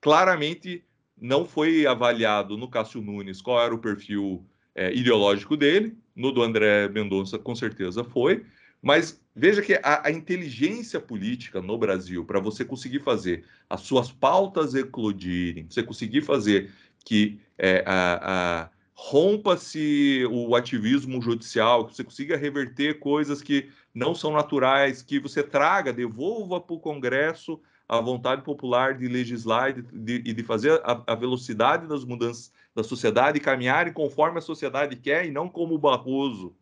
S4: claramente não foi avaliado no Cássio Nunes qual era o perfil eh, ideológico dele. No do André Mendonça, com certeza foi. Mas veja que a, a inteligência política no Brasil, para você conseguir fazer as suas pautas eclodirem, você conseguir fazer que é, a, a rompa-se o ativismo judicial, que você consiga reverter coisas que não são naturais, que você traga, devolva para o Congresso a vontade popular de legislar e de, de, de fazer a, a, velocidade das mudanças da sociedade caminharem conforme a sociedade quer e não como o Barroso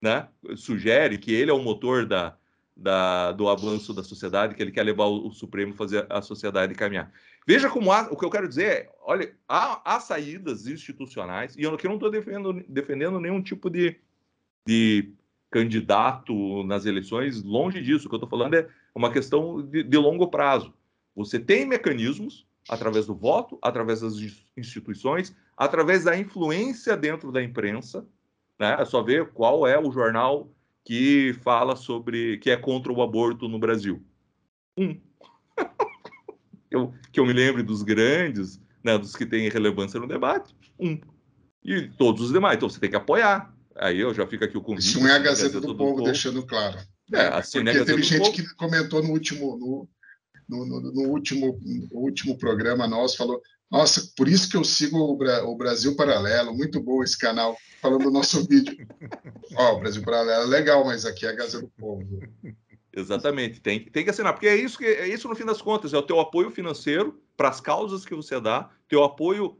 S4: né, sugere que ele é o motor da, da, do avanço da sociedade, que ele quer levar o, o Supremo fazer a sociedade caminhar. Veja como há, o que eu quero dizer é, olha, há, há saídas institucionais, e eu aqui não estou defendendo, defendendo nenhum tipo de, de candidato nas eleições, longe disso. O que eu estou falando é uma questão de, de longo prazo. Você tem mecanismos, através do voto, através das instituições, através da influência dentro da imprensa, né? É só ver qual é o jornal que fala sobre que é contra o aborto no Brasil. Um. eu, que eu me lembre dos grandes, né, dos que têm relevância no debate, um. E todos os demais. Então você tem que apoiar. Aí eu já fico aqui o convite. Isso não é a Gazeta, do, do, Povo, povo. deixando claro. É, é assim, né, Porque é teve gente que
S3: comentou no último, no, no, no, no último, último programa nosso, falou nossa, por isso que eu sigo o, Bra o Brasil Paralelo, muito bom esse
S4: canal, falando do nosso vídeo. Ó, o Brasil Paralelo é legal, mas aqui é a Gazeta do Povo. Exatamente, tem, tem que assinar, porque é isso, que, é isso no fim das contas, é o teu apoio financeiro para as causas que você dá, teu apoio,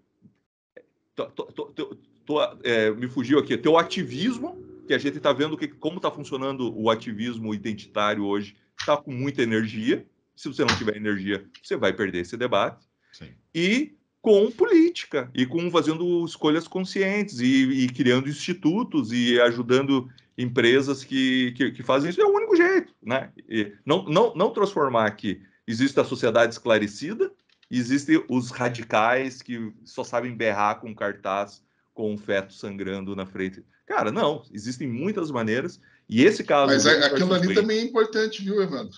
S4: é, me fugiu aqui, teu ativismo, que a gente está vendo que, como está funcionando o ativismo identitário hoje, está com muita energia, se você não tiver energia, você vai perder esse debate, Sim. e com política e com fazendo escolhas conscientes e, e criando institutos e ajudando empresas que, que, que, fazem isso é o único jeito, né? E não, não, não transformar que existe a sociedade esclarecida, existem os radicais que só sabem berrar com cartaz com um feto sangrando na frente. Cara, não, existem muitas maneiras e esse caso. Mas é aquilo ali também
S3: é importante, viu, Evandro?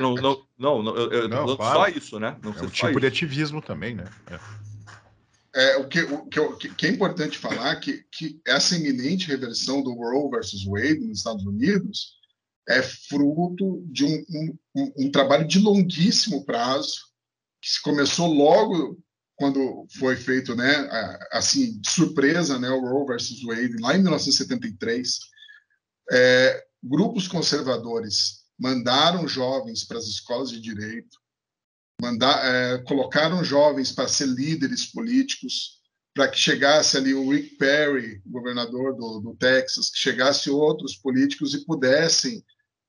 S4: Não, não, não, eu, não claro. só isso, né? Não é um tipo de ativismo também, né?
S3: É. é o, que, o, que, que, é importante falar que, que essa iminente reversão do Roe versus Wade nos Estados Unidos é fruto de um, um, um, um trabalho de longuíssimo prazo que se começou logo quando foi feito, né, assim, de surpresa, né, o Roe versus Wade, lá em 1973, é, grupos conservadores mandaram jovens para as escolas de direito, mandar, é, colocaram jovens para ser líderes políticos, para que chegasse ali o Rick Perry, governador do, do Texas, que chegasse outros políticos e pudessem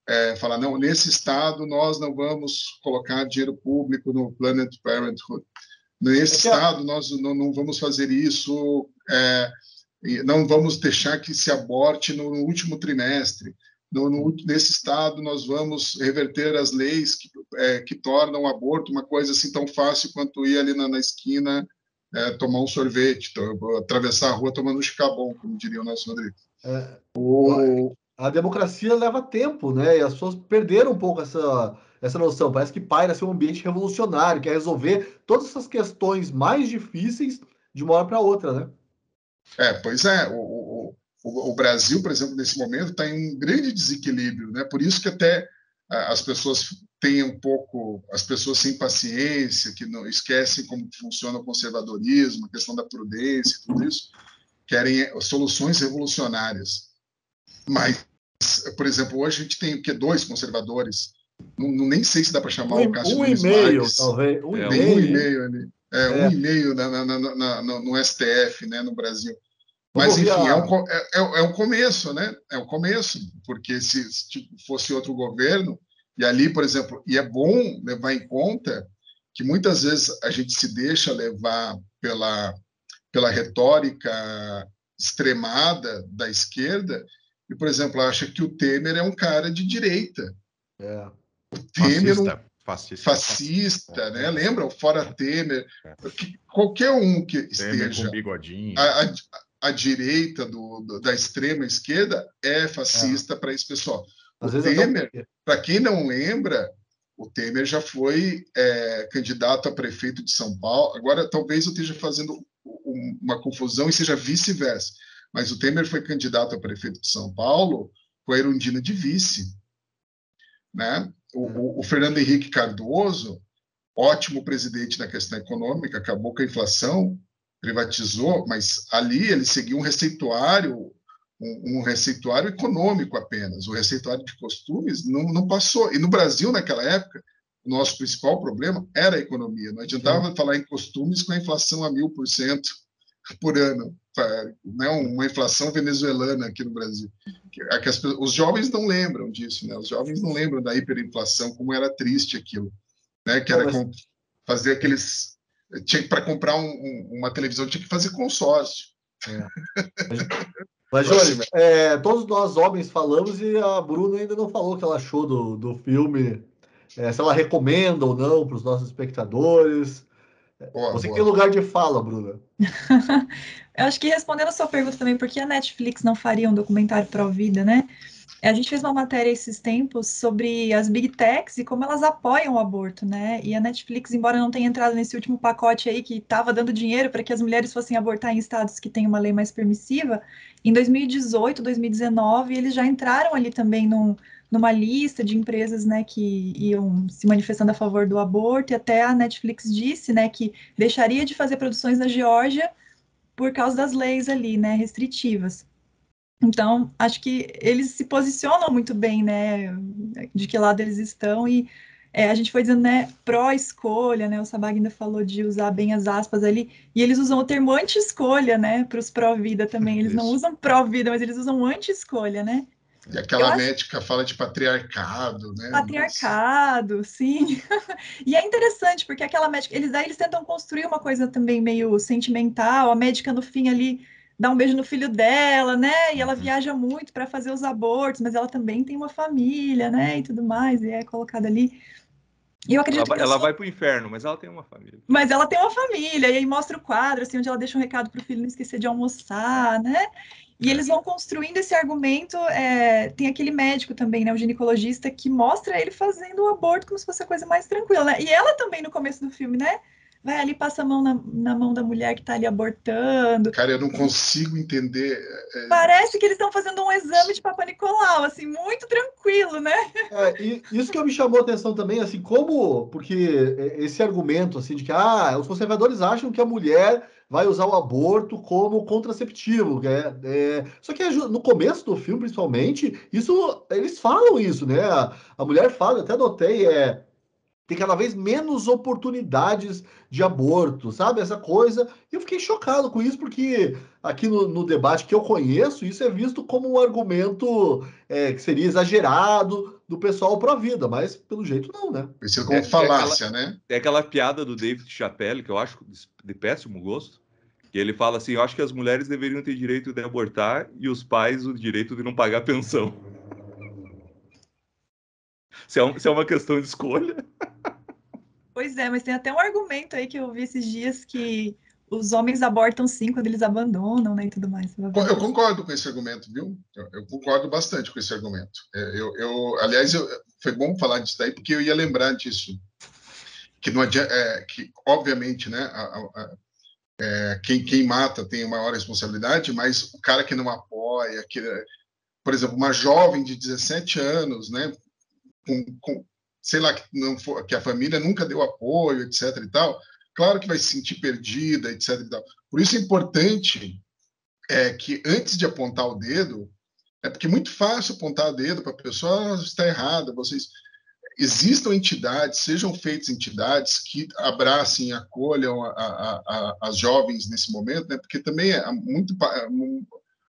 S3: é, falar, não, nesse estado nós não vamos colocar dinheiro público no Planet Parenthood. Nesse é estado nós não, não, vamos fazer isso, é, não vamos deixar que se aborte no, no último trimestre no, no, nesse estado nós vamos reverter as leis que, é, que tornam o aborto uma coisa assim tão fácil quanto ir ali na, na esquina é, tomar um sorvete, atravessar a rua tomando um chicabon, como diria o nosso Rodrigo. É, o... A democracia leva tempo,
S5: né? E as pessoas perderam um pouco essa, essa noção. Parece que paira ser um ambiente revolucionário, quer é
S3: resolver todas essas questões mais difíceis de uma hora para outra, né? É, pois é. O, o, o Brasil, por exemplo, nesse momento está em um grande desequilíbrio, né? Por isso que até as pessoas têm um pouco, as pessoas sem paciência, que não esquecem como funciona o conservadorismo, a questão da prudência, tudo isso, querem eh, soluções revolucionárias. Mas, por exemplo, hoje a gente tem o que dois conservadores. Não, não nem sei se dá para chamar um, o Cássio um e-mail, talvez. Um é, e-mail. um e-mail ali. É, é. um e-mail na, na, na, no STF, né, no Brasil.
S2: Mas, enfim, é, um,
S3: é, é um é começo, né? É um começo, porque se, se tipo, fosse outro governo, e ali, por exemplo, e é bom levar em conta que muitas vezes a gente se deixa levar pela, pela retórica extremada da esquerda, e, por exemplo, acha que o Temer é um cara de direita. É. O Temer. É fascista. fascista, fascista é. né? Lembra o Fora é. Temer? Que, qualquer um que Temer esteja. Com bigodinho. A, a, a direita do, do, da extrema esquerda é fascista é. para esse pessoal. Às o Temer, tô... para quem não lembra, o Temer já foi é, candidato a prefeito de São Paulo. Agora, talvez eu esteja fazendo uma confusão e seja vice-versa. Mas o Temer foi candidato a prefeito de São Paulo com a Erundina de vice. Né? O, é. o, o Fernando Henrique Cardoso, ótimo presidente na questão econômica, acabou com a inflação, privatizou, mas ali ele seguiu um receituário, um, um receituário econômico apenas, o receituário de costumes não, não passou. E no Brasil, naquela época, o nosso principal problema era a economia. Não adiantava Sim. falar em costumes com a inflação a mil por cento por ano, né, uma inflação venezuelana aqui no Brasil. É os jovens não lembram disso, né? Os jovens não lembram da hiperinflação, como era triste aquilo, né? Que era fazer aqueles para comprar um, um, uma televisão tinha que fazer consórcio. É.
S5: Mas, hoje assim, é, todos nós homens falamos e a Bruna ainda não falou o que ela achou do, do filme, é, se ela recomenda ou não para os nossos espectadores. Boa, Você boa. tem lugar de fala, Bruna.
S2: Eu acho que respondendo a sua pergunta também, por que a Netflix não faria um documentário para a vida né? A gente fez uma matéria esses tempos sobre as big techs e como elas apoiam o aborto, né? E a Netflix, embora não tenha entrado nesse último pacote aí que estava dando dinheiro para que as mulheres fossem abortar em estados que têm uma lei mais permissiva, em 2018, 2019, eles já entraram ali também num, numa lista de empresas, né, que iam se manifestando a favor do aborto e até a Netflix disse, né, que deixaria de fazer produções na Geórgia por causa das leis ali, né, restritivas. Então, acho que eles se posicionam muito bem, né, de que lado eles estão e é, a gente foi dizendo, né, pró-escolha, né, o Sabag ainda falou de usar bem as aspas ali, e eles usam o termo anti-escolha, né, para os pró-vida também, eles Isso. não usam pró-vida, mas eles usam anti-escolha, né.
S3: E aquela médica fala de patriarcado, né?
S2: Patriarcado, Nossa. sim. e é interessante, porque aquela médica, eles aí eles tentam construir uma coisa também meio sentimental, a médica no fim ali dá um beijo no filho dela, né? E ela uhum. viaja muito para fazer os abortos, mas ela também tem uma família, né? E tudo mais, e é colocada ali. E eu acredito ela, que ela sou... vai
S4: para o inferno, mas ela tem uma família.
S2: Mas ela tem uma família, e aí mostra o quadro, assim, onde ela deixa um recado para o filho não esquecer de almoçar, né? E é. eles vão construindo esse argumento. É, tem aquele médico também, né, o ginecologista, que mostra ele fazendo o aborto como se fosse a coisa mais tranquila. Né? E ela também no começo do filme, né? vai ali, passa a mão na, na mão da mulher que está ali abortando. Cara, eu não
S3: consigo entender. É...
S2: é. Parece que eles estão fazendo um exame de Papa Nicolau, assim, muito tranquilo, né?
S5: É, e isso que me chamou a atenção também, assim, como. Porque é, esse argumento, assim, de que ah, os conservadores acham que a mulher vai usar o aborto como contraceptivo. Né? É, só que é no começo do filme, principalmente, isso eles falam isso, né? A, a mulher fala, até notei, é tem cada vez menos oportunidades de aborto, sabe? Essa coisa. E eu fiquei chocado com isso, porque aqui no, no, debate que eu conheço, isso é visto como um argumento é, que seria exagerado do pessoal para a vida, mas pelo jeito não, né?
S4: Isso é como falácia, é aquela, né? É aquela piada do David Chapelle, que eu acho de péssimo gosto, que ele fala assim: eu acho que as mulheres deveriam ter direito de abortar e os pais o direito de não pagar pensão. se é, um, se é uma questão de escolha.
S2: Pois é, mas tem até um argumento aí que eu vi esses dias que os homens abortam sim quando eles abandonam, né, e tudo mais. Eu
S3: concordo com esse argumento, viu? Eu, eu concordo bastante com esse argumento. É, eu, eu aliás, eu, foi bom falar disso daí porque eu ia lembrar disso, que não adianta, é, que obviamente, né, a, a, é, quem, quem mata tem uma maior responsabilidade, mas o cara que não apoia, que, por exemplo, uma jovem de 17 anos, né, com, com sei lá, que, não for, que a família nunca deu apoio, etc. e tal, claro que vai se sentir perdida, etc. E tal. Por isso é importante é, que antes de apontar o dedo, é porque é muito fácil apontar o dedo para a pessoa, ah, está errada, vocês. Existam entidades, sejam feitas entidades que abracem, acolham a, a, a, as jovens nesse momento, né? porque também é muito.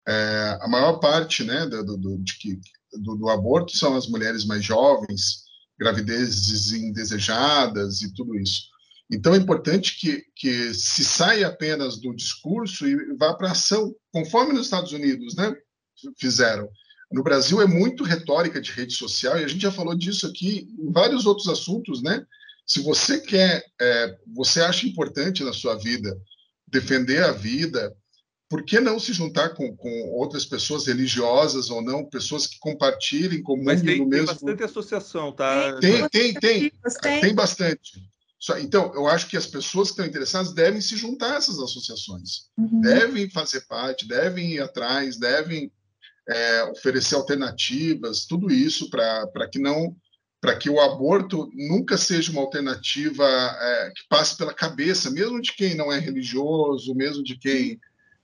S3: É, é, a maior parte né, do, do, que, do, do aborto são as mulheres mais jovens, gravidezes indesejadas e tudo isso. Então é importante que, que se saia apenas do discurso e vá para ação, conforme nos Estados Unidos né, fizeram. No Brasil é muito retórica de rede social, e a gente já falou disso aqui em vários outros assuntos, né? Se você quer, é, você acha importante na sua vida defender a vida, por que não se juntar com, com outras pessoas religiosas ou não, pessoas que compartilhem, com Mas no mesmo... tem bastante
S4: associação, tá? Tem, tem, tem. Tem, tem bastante.
S3: Então, eu acho que as pessoas que estão interessadas devem se juntar a essas associações, uhum. devem fazer parte, devem ir atrás, devem é, oferecer alternativas, tudo isso para que não para que o aborto nunca seja uma alternativa é, que passe pela cabeça, mesmo de quem não é religioso, mesmo de quem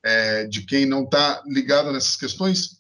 S3: é, de quem não está ligado nessas questões,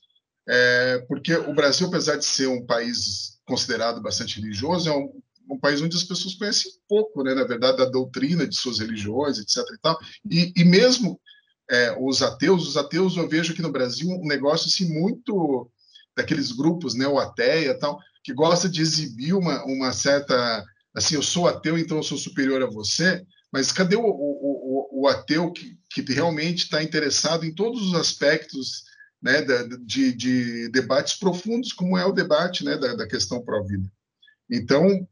S3: é, porque o Brasil, apesar de ser um país considerado bastante religioso, é um, um país onde as pessoas conhecem pouco, né, na verdade, da doutrina de suas religiões, etc. E, tal. e, e mesmo é, os ateus, os ateus eu vejo aqui no Brasil um negócio assim muito daqueles grupos, né, o ateia tal, que gosta de exibir uma, uma certa, assim, eu sou ateu, então eu sou superior a você, mas cadê o, o, o, o ateu que, que realmente está interessado em todos os aspectos né, de, de, debates profundos, como é o debate né, da, da, questão pró-vida. Então,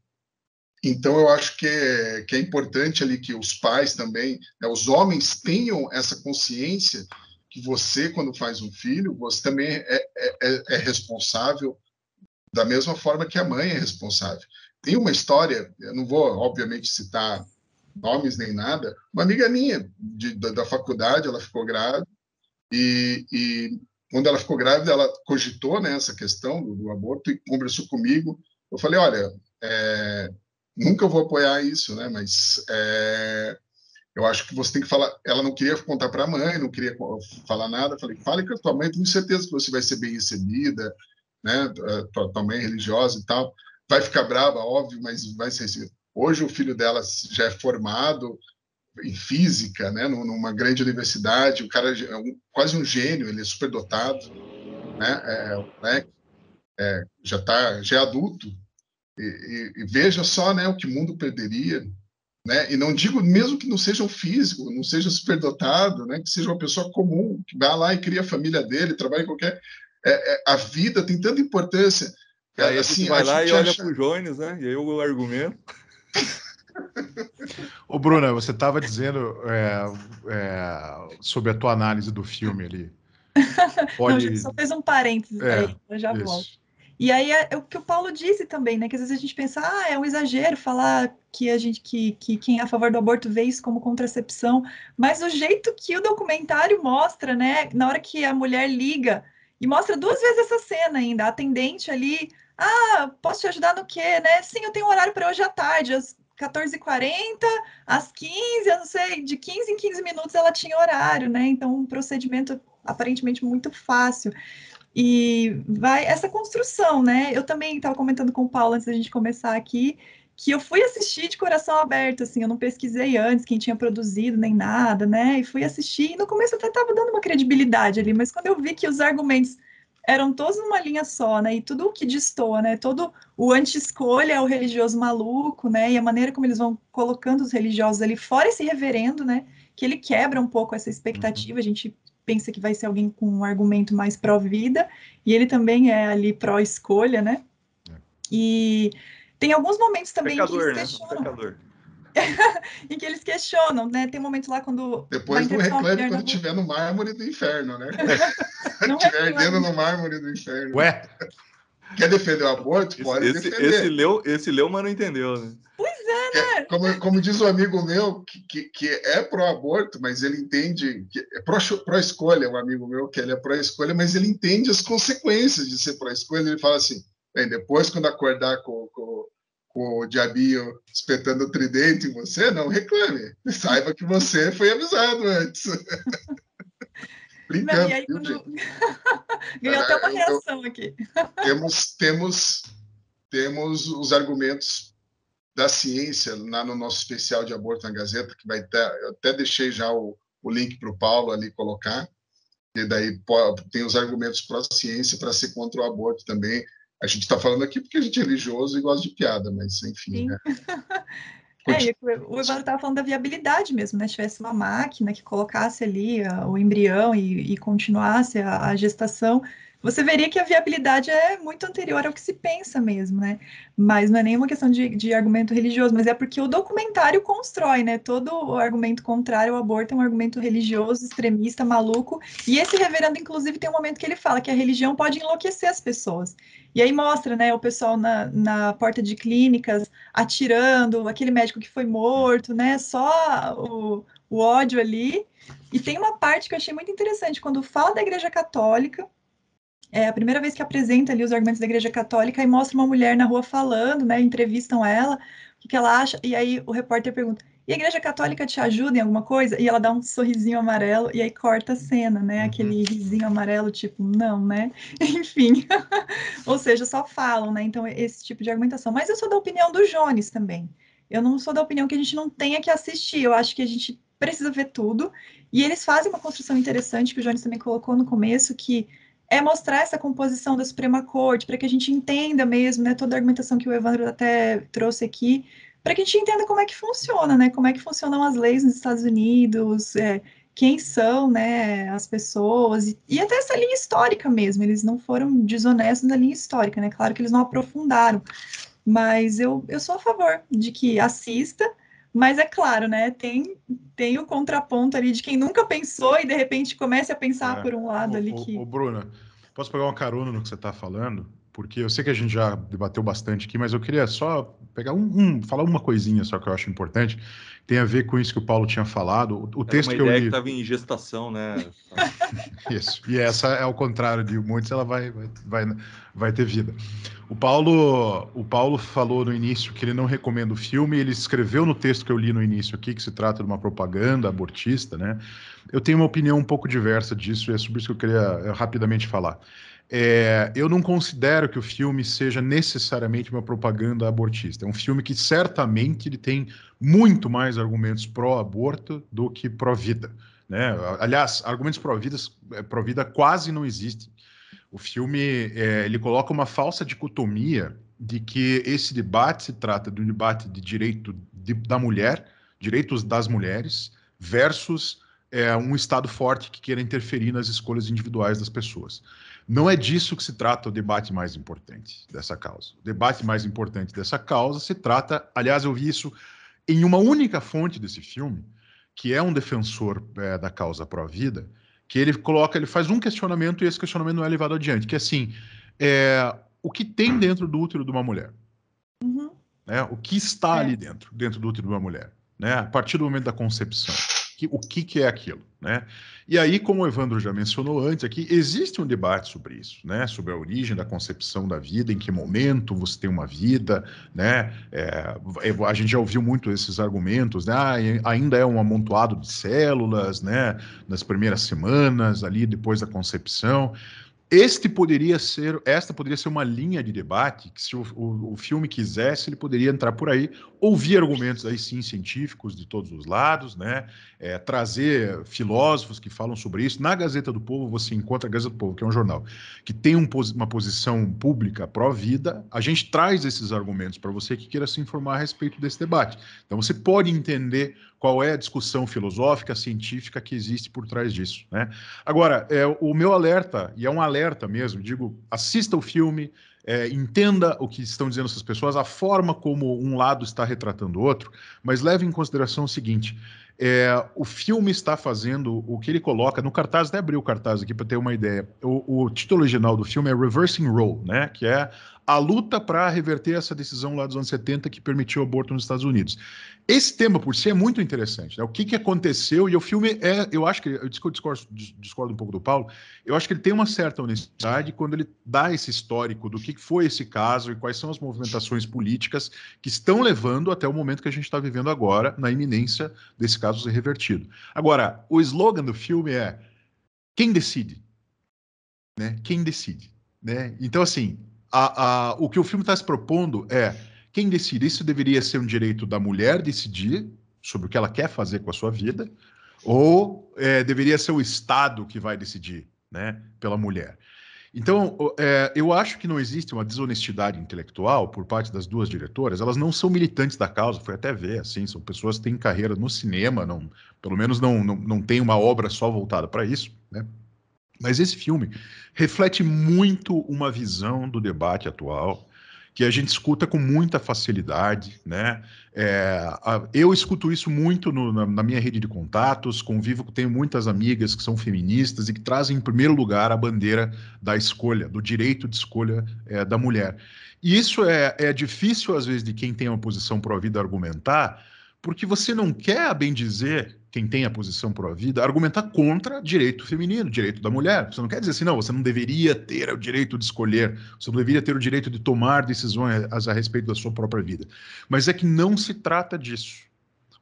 S3: então, eu acho que é, que é importante ali que os pais também, né, os homens tenham essa consciência que você, quando faz um filho, você também é, é, é, é responsável da mesma forma que a mãe é responsável. Tem uma história, eu não vou, obviamente, citar nomes nem nada, uma amiga minha de, da, da, faculdade, ela ficou grávida e, e, quando ela ficou grávida, ela cogitou né, essa questão do, do aborto e conversou comigo. Eu falei, olha, é, nunca vou apoiar isso, né? Mas é, eu acho que você tem que falar. Ela não queria contar para a mãe, não queria falar nada. Eu falei, fale com a tua mãe, tenho certeza que você vai ser bem recebida, né? Tua, tua mãe é religiosa e tal. Vai ficar brava, óbvio, mas vai ser Hoje o filho dela já é formado em física, né, numa grande universidade, o cara é um, quase um gênio, ele é superdotado, né, é, né é, já tá, já é adulto, e, e, e, veja só, né, o que o mundo perderia, né, e não digo mesmo que não seja um físico, não seja superdotado, né, que seja uma pessoa comum, que vá lá e cria a família dele, trabalha em qualquer... É, é a vida tem tanta importância... Cara, assim, vai lá e olha para o
S4: Jones, né, e aí o argumento... Ô,
S1: Bruna, você estava dizendo é, é, sobre a tua análise do filme ali.
S2: Pode... Não, só fez um parênteses é, aí, eu já isso. volto. E aí é, é, o que o Paulo disse também, né? Que às vezes a gente pensa, ah, é um exagero falar que a gente que, que quem é a favor do aborto vê isso como contracepção, mas o jeito que o documentário mostra, né? Na hora que a mulher liga e mostra duas vezes essa cena ainda, a atendente ali ah, posso te ajudar no quê, né? Sim, eu tenho um horário para hoje à tarde, às 14h40, às 15 eu não sei, de 15 em 15 minutos ela tinha horário, né? Então, um procedimento aparentemente muito fácil. E vai essa construção, né? Eu também estava comentando com o Paulo antes da gente começar aqui, que eu fui assistir de coração aberto, assim, eu não pesquisei antes quem tinha produzido nem nada, né? E fui assistir, e no começo eu até estava dando uma credibilidade ali, mas quando eu vi que os argumentos eram todos numa linha só, né? E tudo o que destoa, né? Todo o anti-escolha o religioso maluco, né? E a maneira como eles vão colocando os religiosos ali fora esse reverendo, né? Que ele quebra um pouco essa expectativa, uhum. a gente pensa que vai ser alguém com um argumento mais pró-vida, e ele também é ali pró-escolha, né? É. E tem alguns momentos também pecador, que né? questionam. Né? em que eles questionam, né? Tem um momentos lá quando. Depois não reclame quando estiver no mármore do inferno, né?
S3: Estiver ardendo no mármore do inferno. Ué! Quer defender o aborto? Pode esse, defender. Esse
S4: leu, esse leu, mas não entendeu, né? Pois
S3: é, né? É, como, como diz um amigo meu, que, que, que é pró-aborto, mas ele entende... Que, é pró-escolha, pró um amigo meu, que ele é pró-escolha, mas ele entende as consequências de ser pró-escolha. Ele fala assim, bem, depois, quando acordar com, com, o diabinho espetando o tridente em você, não reclame. Saiba que você foi avisado antes. Brincando. Não, e aí, quando...
S1: Ganhou ah, até uma reação
S3: aqui. temos, temos, temos os argumentos da ciência lá no nosso especial de aborto na Gazeta, que vai ter, eu até deixei já o, o link para o Paulo ali colocar, e daí tem os argumentos para a ciência para ser contra o aborto também, a gente está falando aqui porque a gente é religioso e gosta de piada, mas enfim. Né?
S2: é, o Ivan estava falando da viabilidade mesmo, né? Tivesse uma máquina que colocasse ali a, ah, o embrião e, e continuasse a, a, gestação, você veria que a viabilidade é muito anterior ao que se pensa mesmo, né? Mas não é nenhuma questão de, de argumento religioso, mas é porque o documentário constrói, né? Todo o argumento contrário ao aborto é um argumento religioso, extremista, maluco. E esse reverendo, inclusive, tem um momento que ele fala que a religião pode enlouquecer as pessoas. E aí mostra, né, o pessoal na, na porta de clínicas atirando, aquele médico que foi morto, né? Só o, o ódio ali. E tem uma parte que eu achei muito interessante, quando fala da Igreja Católica, é a primeira vez que apresenta ali os argumentos da Igreja Católica e mostra uma mulher na rua falando, né? Entrevistam ela, o que, que ela acha, e aí o repórter pergunta: e a Igreja Católica te ajuda em alguma coisa? E ela dá um sorrisinho amarelo e aí corta a cena, né? Uhum. Aquele risinho amarelo, tipo, não, né? Enfim. Ou seja, só falam, né? Então, esse tipo de argumentação. Mas eu sou da opinião do Jones também. Eu não sou da opinião que a gente não tenha que assistir. Eu acho que a gente precisa ver tudo. E eles fazem uma construção interessante que o Jones também colocou no começo, que é mostrar essa composição da Suprema Corte, para que a gente entenda mesmo, né, toda a argumentação que o Evandro até trouxe aqui, para que a gente entenda como é que funciona, né, como é que funcionam as leis nos Estados Unidos, é, quem são, né, as pessoas, e, e, até essa linha histórica mesmo, eles não foram desonestos na linha histórica, né, claro que eles não aprofundaram, mas eu, eu sou a favor de que assista, mas é claro, né? Tem, tem o contraponto ali de quem nunca pensou e de repente começa a pensar é, por um lado
S1: o, ali o, que. Ô, Bruna, posso pegar uma carona no que você está falando? porque eu sei que a gente já debateu bastante aqui, mas eu queria só pegar um, um falar uma coisinha só que eu acho importante, tem a ver com isso que o Paulo tinha falado. O, o texto que eu li estava
S4: em gestação, né? isso.
S1: E essa é ao contrário de muitos, ela vai, vai, vai ter vida. O Paulo, o Paulo falou no início que ele não recomenda o filme. Ele escreveu no texto que eu li no início aqui que se trata de uma propaganda abortista, né? Eu tenho uma opinião um pouco diversa disso e é sobre isso que eu queria eh, rapidamente falar. É, eu não considero que o filme seja necessariamente uma propaganda abortista. É um filme que certamente ele tem muito mais argumentos pró-aborto do que pró-vida. Né? Aliás, argumentos é, pró-vida pró -vida quase não existem. O filme é, ele coloca uma falsa dicotomia de que esse debate se trata de um debate de direito de, da mulher, direitos das mulheres, versus é, um Estado forte que queira interferir nas escolhas individuais das pessoas. Não é disso que se trata o debate mais importante dessa causa. O debate mais importante dessa causa se trata, aliás, eu vi isso em uma única fonte desse filme, que é um defensor é, da causa pró-vida, que ele coloca, ele faz um questionamento e esse questionamento não é levado adiante, que é assim, é, o que tem dentro do útero de uma mulher? Uhum. Né? O que está é. ali dentro, dentro do útero de uma mulher? Né? A partir do momento da concepção que, o que, que é aquilo. Né? E aí, como o Evandro já mencionou antes aqui, existe um debate sobre isso, né? sobre a origem da concepção da vida, em que momento você tem uma vida. Né? É, é a gente já ouviu muito esses argumentos, né? Ah, ainda é um amontoado de células né? nas primeiras semanas, ali depois da concepção. Este poderia ser, esta poderia ser uma linha de debate que, se o, o, o, filme quisesse, ele poderia entrar por aí, ouvir argumentos aí sim científicos de todos os lados, né? É, trazer filósofos que falam sobre isso. Na Gazeta do Povo você encontra a Gazeta do Povo, que é um jornal que tem um, uma posição pública pró-vida. A gente traz esses argumentos para você que queira se informar a respeito desse debate. Então você pode entender qual é a discussão filosófica, científica que existe por trás disso. Né? Agora, é, o meu alerta, e é um alerta mesmo, digo, assista o filme, é, entenda o que estão dizendo essas pessoas, a forma como um lado está retratando o outro, mas leve em consideração o seguinte. É, o filme está fazendo o que ele coloca no cartaz, até abri o cartaz aqui para ter uma ideia. O, o, título original do filme é Reversing Role, né? Que é a luta para reverter essa decisão lá dos anos 70 que permitiu o aborto nos Estados Unidos. Esse tema por si é muito interessante, né? O que, que aconteceu e o filme é, eu acho que eu discordo, discordo um pouco do Paulo. Eu acho que ele tem uma certa honestidade quando ele dá esse histórico do que foi esse caso e quais são as movimentações políticas que estão levando até o momento que a gente está vivendo agora na iminência desse caso ser revertido. Agora, o slogan do filme é quem decide, né? Quem decide, né? Então assim a, a, o que o filme está se propondo é quem decide isso deveria ser um direito da mulher decidir sobre o que ela quer fazer com a sua vida, ou é, deveria ser o Estado que vai decidir né, pela mulher. Então, é, eu acho que não existe uma desonestidade intelectual por parte das duas diretoras. Elas não são militantes da causa, foi até ver, assim, são pessoas que têm carreira no cinema, não, pelo menos não, não, não tem uma obra só voltada para isso, né? Mas esse filme reflete muito uma visão do debate atual que a gente escuta com muita facilidade, né? É, a, eu escuto isso muito no, na, na, minha rede de contatos, convivo, tenho muitas amigas que são feministas e que trazem em primeiro lugar a bandeira da escolha, do direito de escolha é, da mulher. E isso é, é difícil, às vezes, de quem tem uma posição pró-vida argumentar, porque você não quer, a bem dizer, quem tem a posição pró-vida, argumentar contra direito feminino, direito da mulher. Você não quer dizer assim, não, você não deveria ter o direito de escolher, você não deveria ter o direito de tomar decisões a, a respeito da sua própria vida. Mas é que não se trata disso.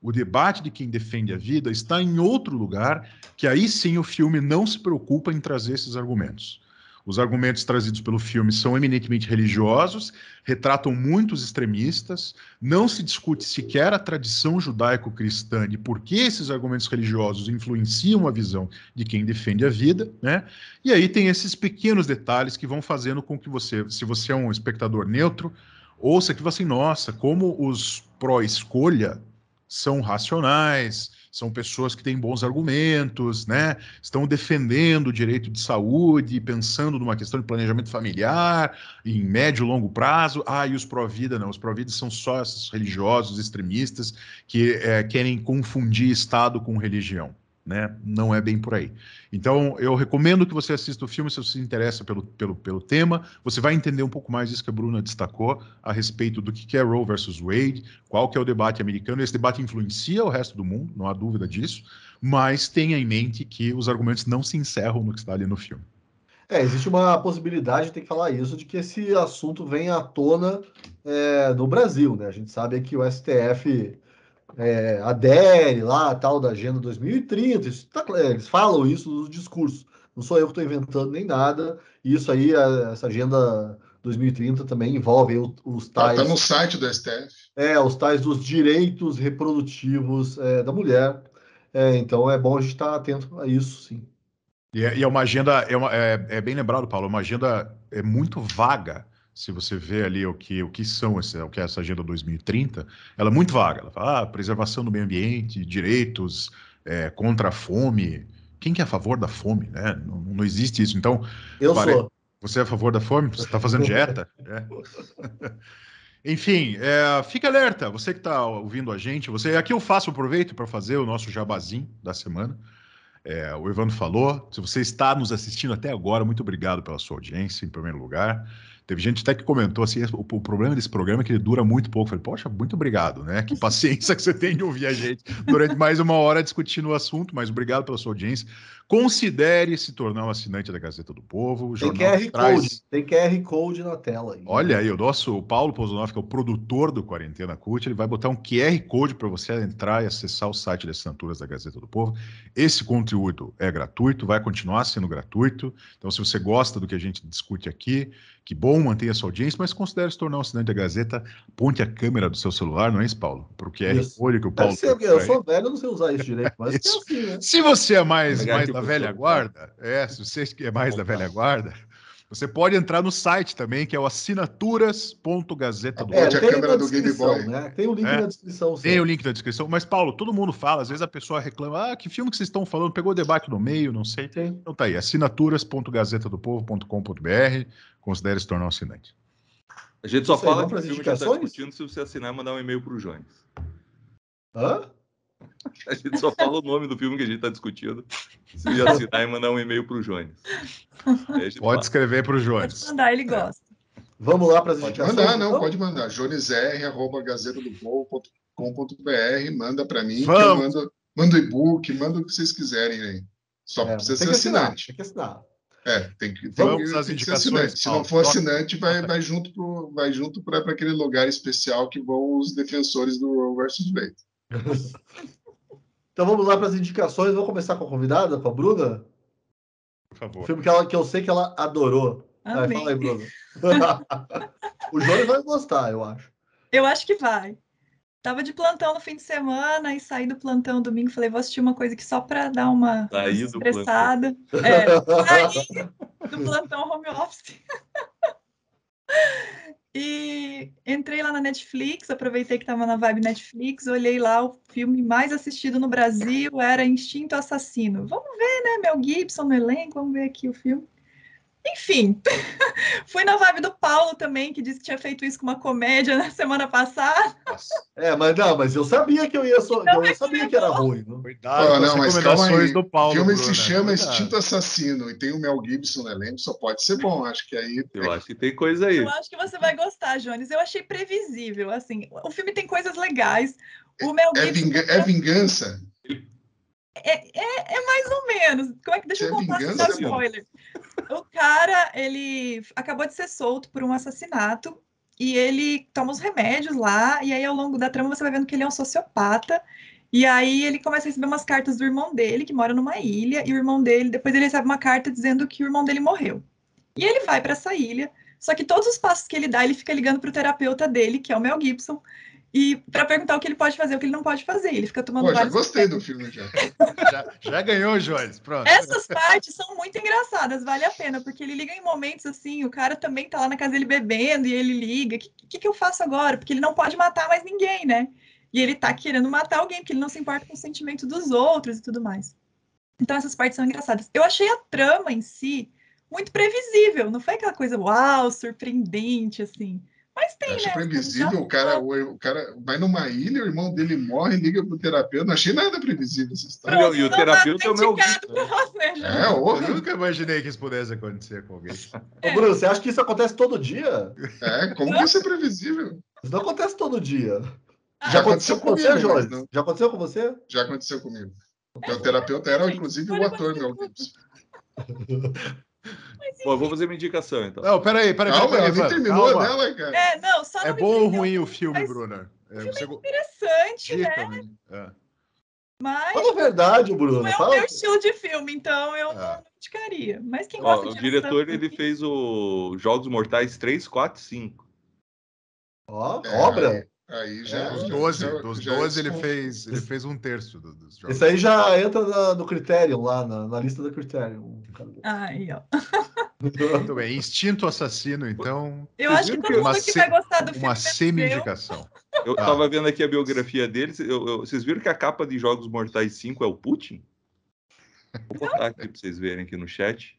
S1: O debate de quem defende a vida está em outro lugar, que aí sim o filme não se preocupa em trazer esses argumentos. Os argumentos trazidos pelo filme são eminentemente religiosos, retratam muitos extremistas, não se discute sequer a tradição judaico-cristã e por que esses argumentos religiosos influenciam a visão de quem defende a vida, né? E aí tem esses pequenos detalhes que vão fazendo com que você, se você é um espectador neutro, ouça que você, nossa, como os pró-escolha são racionais, são pessoas que têm bons argumentos, né? Estão defendendo o direito de saúde, pensando numa questão de planejamento familiar, em médio e longo prazo. Ah, e os pró-vida não. Os pró-vida são só esses religiosos extremistas que é, querem confundir Estado com religião né? Não é bem por aí. Então, eu recomendo que você assista o filme se você se interessa pelo, pelo, pelo tema. Você vai entender um pouco mais isso que a Bruna destacou a respeito do que é Roe versus Wade, qual que é o debate americano. Esse debate influencia o resto do mundo, não há dúvida disso, mas tenha em mente que os argumentos não se encerram no que está ali no filme.
S5: É, existe uma possibilidade, tem que falar isso, de que esse assunto venha à tona é, no Brasil, né? A gente sabe que o STF é, adere lá tal da Agenda 2030. Isso tá, é, eles falam isso nos discursos. Não sou eu que estou inventando nem nada. Isso aí, a, essa Agenda 2030 também envolve os, tá, tá tais. Está no
S3: site do STF.
S5: É, os tais dos direitos reprodutivos é, da mulher. É, então é bom a gente estar tá atento a isso, sim.
S1: E é, e é uma agenda, é, uma, é, é bem lembrado, Paulo, é uma agenda é muito vaga se você vê ali o que, o que são esse, o que é essa agenda 2030, ela é muito vaga. Ela fala ah, preservação do meio ambiente, direitos, é, contra a fome. Quem que é a favor da fome, né? Não, não existe isso. Então, eu pare... sou. Você é a favor da fome? Você está fazendo dieta? É. Enfim, é, fique alerta, você que está ouvindo a gente. Você aqui eu faço o proveito para fazer o nosso jabazinho da semana. É, o Evandro falou. Se você está nos assistindo até agora, muito obrigado pela sua audiência, em primeiro lugar. Teve gente até que comentou assim: o, o, problema desse programa é que ele dura muito pouco. Eu falei, poxa, muito obrigado, né? Que uhum. paciência que você tem de ouvir a gente durante mais uma hora discutindo o assunto, mas obrigado pela sua audiência. Considere se tornar um assinante da Gazeta do Povo. tem QR traz... Code,
S5: tem QR Code na tela. Aí. Olha aí,
S1: o nosso Paulo Pozonoff, que é o produtor do Quarentena Cult, ele vai botar um QR Code para você entrar e acessar o site de assinaturas da Gazeta do Povo. Esse conteúdo é gratuito, vai continuar sendo gratuito. Então, se você gosta do que a gente discute aqui, que bom, mantenha sua audiência, mas considere se tornar um assinante da Gazeta, ponte a câmera do seu celular, não é isso, Paulo? Porque é QR Code que o Paulo... ser, eu sou velho, eu não sei usar isso direito, mas é assim, né? Se você é mais... É mais da velha né? guarda, é, se você é mais da velha guarda, você pode entrar no site também, que é o assinaturas.gazeta
S5: do é, né? Tem o link é, na descrição. Tem o
S1: link na descrição. Mas, Paulo, todo mundo fala, às vezes a pessoa reclama: ah, que filme que vocês estão falando? Pegou o debate no meio, não sei. Tem. Então tá aí, assinaturas.gazetadopovo.com.br. Considere se tornar um assinante.
S4: A gente só sei, fala para as tá indicações se você assinar mandar um e-mail para o Jones. Hã? A gente só fala o nome do filme que a gente está discutindo. Se assinar e mandar um e-mail para o Jones. Pode fala.
S1: escrever para o Jones.
S3: Pode mandar, ele gosta. Vamos lá para as indicações. Mandar, não, então? pode mandar. jonesr.gazetadopol.com.br, manda para mim, Vamos. que eu mando, mando e-book, manda o que vocês quiserem aí. Só é, precisa ser assinar. Tem que assinar. É, tem que, tem, Vamos às indicações. Se não for assinante, vai, vai junto para aquele lugar especial que vão os defensores do versus Blade
S5: então vamos lá para as indicações. Vou começar com a convidada, com a Bruna. Por favor. filme que, ela, que eu sei que ela adorou. Vai, fala aí, o Jônio vai gostar, eu acho.
S2: Eu acho que vai. Tava de plantão no fim de semana e saí do plantão domingo. Falei, vou assistir uma coisa aqui só para dar uma saí estressada. Do é, saí do plantão home office. E entrei lá na Netflix, aproveitei que estava na vibe Netflix, olhei lá o filme mais assistido no Brasil era Instinto Assassino. Vamos ver, né? Mel Gibson no elenco, vamos ver aqui o filme. Enfim, fui na vibe do Paulo também, que disse que tinha feito isso com uma comédia na semana passada.
S5: É, mas não, mas eu sabia
S3: que eu ia so... eu é sabia que era ruim. Não? Cuidado ah, não, mas calma aí. do Paulo. O filme Bruno, se né? chama né? Assassino e tem o Mel Gibson no elenco, só pode ser bom, acho que aí.
S4: Eu acho que tem coisa aí. Eu
S2: acho que você vai gostar, Jones. Eu achei previsível, assim. O filme tem coisas legais. O Mel é, é Gibson. É, vingança? É
S3: vingança?
S2: É, é, é, mais ou menos. Como é que deixa eu contar é vingança, spoiler? o cara, ele acabou de ser solto por um assassinato e ele toma os remédios lá, e aí ao longo da trama você vai vendo que ele é um sociopata. E aí ele começa a receber umas cartas do irmão dele, que mora numa ilha, e o irmão dele, depois ele recebe uma carta dizendo que o irmão dele morreu. E ele vai para essa ilha, só que todos os passos que ele dá, ele fica ligando pro terapeuta dele, que é o Mel Gibson, e para perguntar o que ele pode fazer, o que ele não pode fazer. Ele fica tomando Pô, Eu Já gostei do
S3: filme já. já. já. ganhou, Jones. Pronto.
S2: Essas partes são muito engraçadas, vale a pena, porque ele liga em momentos assim, o cara também tá lá na casa dele bebendo e ele liga. O que, que, que eu faço agora? Porque ele não pode matar mais ninguém, né? E ele tá querendo matar alguém, porque ele não se importa com o sentimento dos outros e tudo mais. Então essas partes são engraçadas. Eu achei a trama em si muito previsível, não foi aquela coisa uau, surpreendente assim. Mas tem, é né?
S3: previsível, o cara, o, cara vai numa ilha, o irmão dele morre, liga pro terapeuta. Não achei nada previsível essa história.
S1: Pronto, e o então
S2: terapeuta tá é o meu né? né? É, horror. Eu nunca
S1: imaginei que isso pudesse
S5: acontecer com alguém. É. Ô, Bruno, você acha que isso acontece todo dia? É, como que isso é previsível?
S3: Isso não acontece todo dia. Ah, já, aconteceu, aconteceu com comigo, você, Jorge? Já aconteceu com você? Já aconteceu
S4: comigo. O terapeuta era, inclusive, o ator meu. Bom, vou fazer uma indicação, então. Não, peraí, peraí. Calma, peraí, peraí, terminou calma. dela,
S2: né, cara. É, não, só é bom ou
S1: ruim o filme, mas... Bruna? É, você...
S2: interessante, né? Dica, né? É. Mas. Fala a verdade, Bruna. Não é o meu estilo de filme, então eu é. não indicaria. Mas quem gosta Ó, de. O diretor ele
S4: fez o Jogos Mortais 3, 4, e 5.
S5: Ó,
S3: é. obra? Aí já, é, é dos 12, já, dos 12 ele, fez, ele fez
S1: um terço dos
S5: jogos. Isso aí já entra no critério lá, na, na lista do critério. Aí, ó. Muito bem. Instinto assassino, então. Eu acho que
S2: todo mundo que se... vai gostar
S5: do filme. É uma
S1: semi-indicação.
S4: Eu estava tá. vendo aqui a biografia dele, Eu, eu, vocês viram que a capa de Jogos Mortais 5 é o Putin? Vou botar aqui para vocês verem aqui no chat.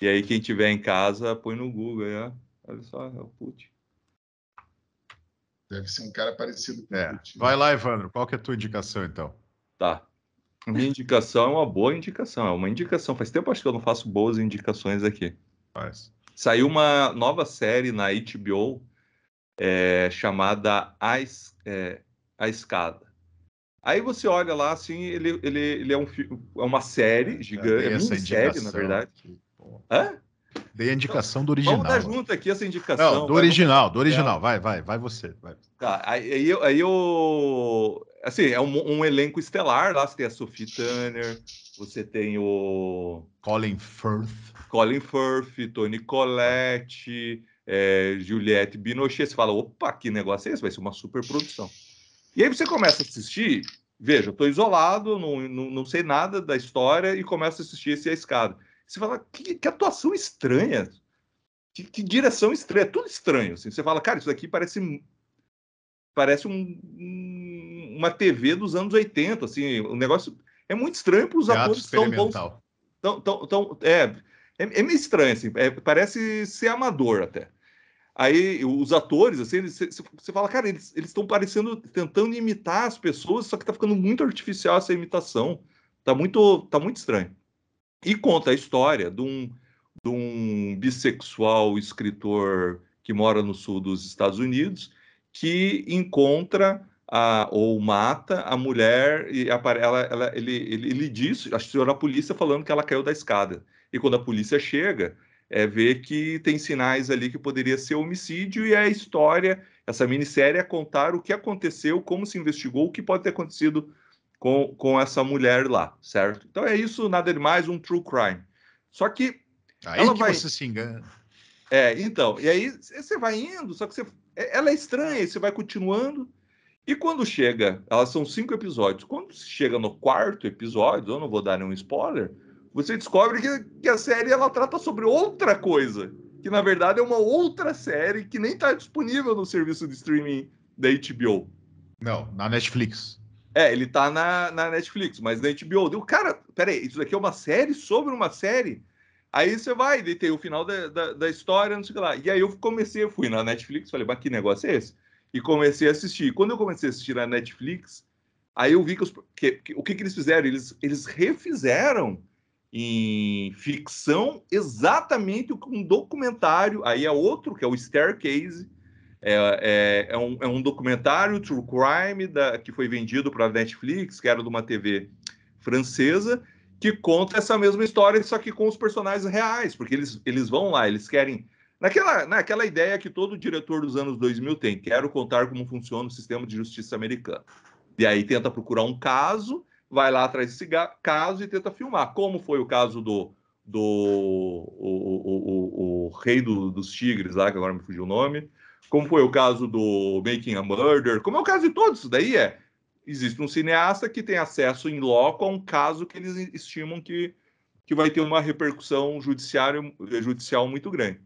S4: E aí, quem tiver em casa, põe no Google. Aí, é, ó. Olha só, é o Putin. Deve ser um cara parecido com é. o Coutinho. Né? Vai lá, Evandro, qual que é a tua indicação, então? Tá. Minha indicação é uma boa indicação, é uma indicação. Faz tempo acho que eu não faço boas indicações aqui. Faz. Saiu uma nova série na HBO é, chamada A, es é, a Escada. Aí você olha lá, assim, ele, ele, ele é, um, é uma série é, gigante, é uma série na verdade. Que, Hã? Dei a indicação do então, original. Vamos dar junto aqui essa indicação. Não, do original, do é. original. Vai, vai,
S1: vai você. Vai.
S4: Tá, aí, eu, aí eu. Assim, é um, um, elenco estelar lá. Você tem a Sophie Turner, você tem o. Colin Firth. Colin Firth, Tony Collette, é, Juliette Binochet. Você fala, opa, que negócio é esse? Vai ser uma super produção. E aí você começa a assistir. Veja, eu estou isolado, não, não, não sei nada da história e começo a assistir esse A Escada. Você fala, que, que atuação estranha. Que, que, direção estranha. É tudo estranho. Assim. Você fala, cara, isso daqui parece. Parece um, uma TV dos anos 80. Assim, o negócio é muito estranho para os atores tão bons. Tão, tão, tão, é, é, é meio estranho, assim, é, parece ser amador até. Aí os atores, assim, você fala, cara, eles estão parecendo, tentando imitar as pessoas, só que tá ficando muito artificial essa imitação. Tá muito, tá muito estranho. E conta a história de um, de um bissexual escritor que mora no sul dos Estados Unidos que encontra a, ou mata a mulher e ela, ela, ele, ele, ele diz, a senhora polícia falando que ela caiu da escada. E quando a polícia chega, é ver que tem sinais ali que poderia ser homicídio e é a história, essa minissérie é contar o que aconteceu, como se investigou, o que pode ter acontecido com, com essa mulher lá, certo? Então é isso, nada demais, um true crime. Só que. Aí ela que vai... você se engana. É, então. E aí você vai indo, só que você. É, ela é estranha, você vai continuando. E quando chega, elas são cinco episódios. Quando chega no quarto episódio, eu não vou dar nenhum spoiler, você descobre que, que a série ela trata sobre outra coisa. Que na verdade é uma outra série que nem está disponível no serviço de streaming da HBO. Não, na Netflix. É, ele tá na, na Netflix, mas na HBO. Deu, cara, peraí, isso daqui é uma série sobre uma série? Aí você vai, e tem o final da, da, da, história, não sei o que lá. E aí eu comecei, fui na Netflix, falei, mas que negócio é esse? E comecei a assistir. E quando eu comecei a assistir na Netflix, aí eu vi que, os, que, que o que, que eles fizeram? Eles, eles refizeram em ficção exatamente o que um documentário. Aí é outro, que é o Staircase, é, é, é, um, é um documentário True Crime da, que foi vendido para a Netflix, que era de uma TV francesa, que conta essa mesma história, só que com os personagens reais, porque eles, eles vão lá, eles querem. Naquela, naquela ideia que todo diretor dos anos 2000 tem, quero contar como funciona o sistema de justiça americano. E aí tenta procurar um caso, vai lá atrás desse caso e tenta filmar. Como foi o caso do, do o, o, o, o rei do, dos tigres lá, que agora me fugiu o nome, como foi o caso do Making a Murder, como é o caso de todos, isso daí é. Existe um cineasta que tem acesso em loco a um caso que eles estimam que, que vai ter uma repercussão judiciário, judicial muito grande.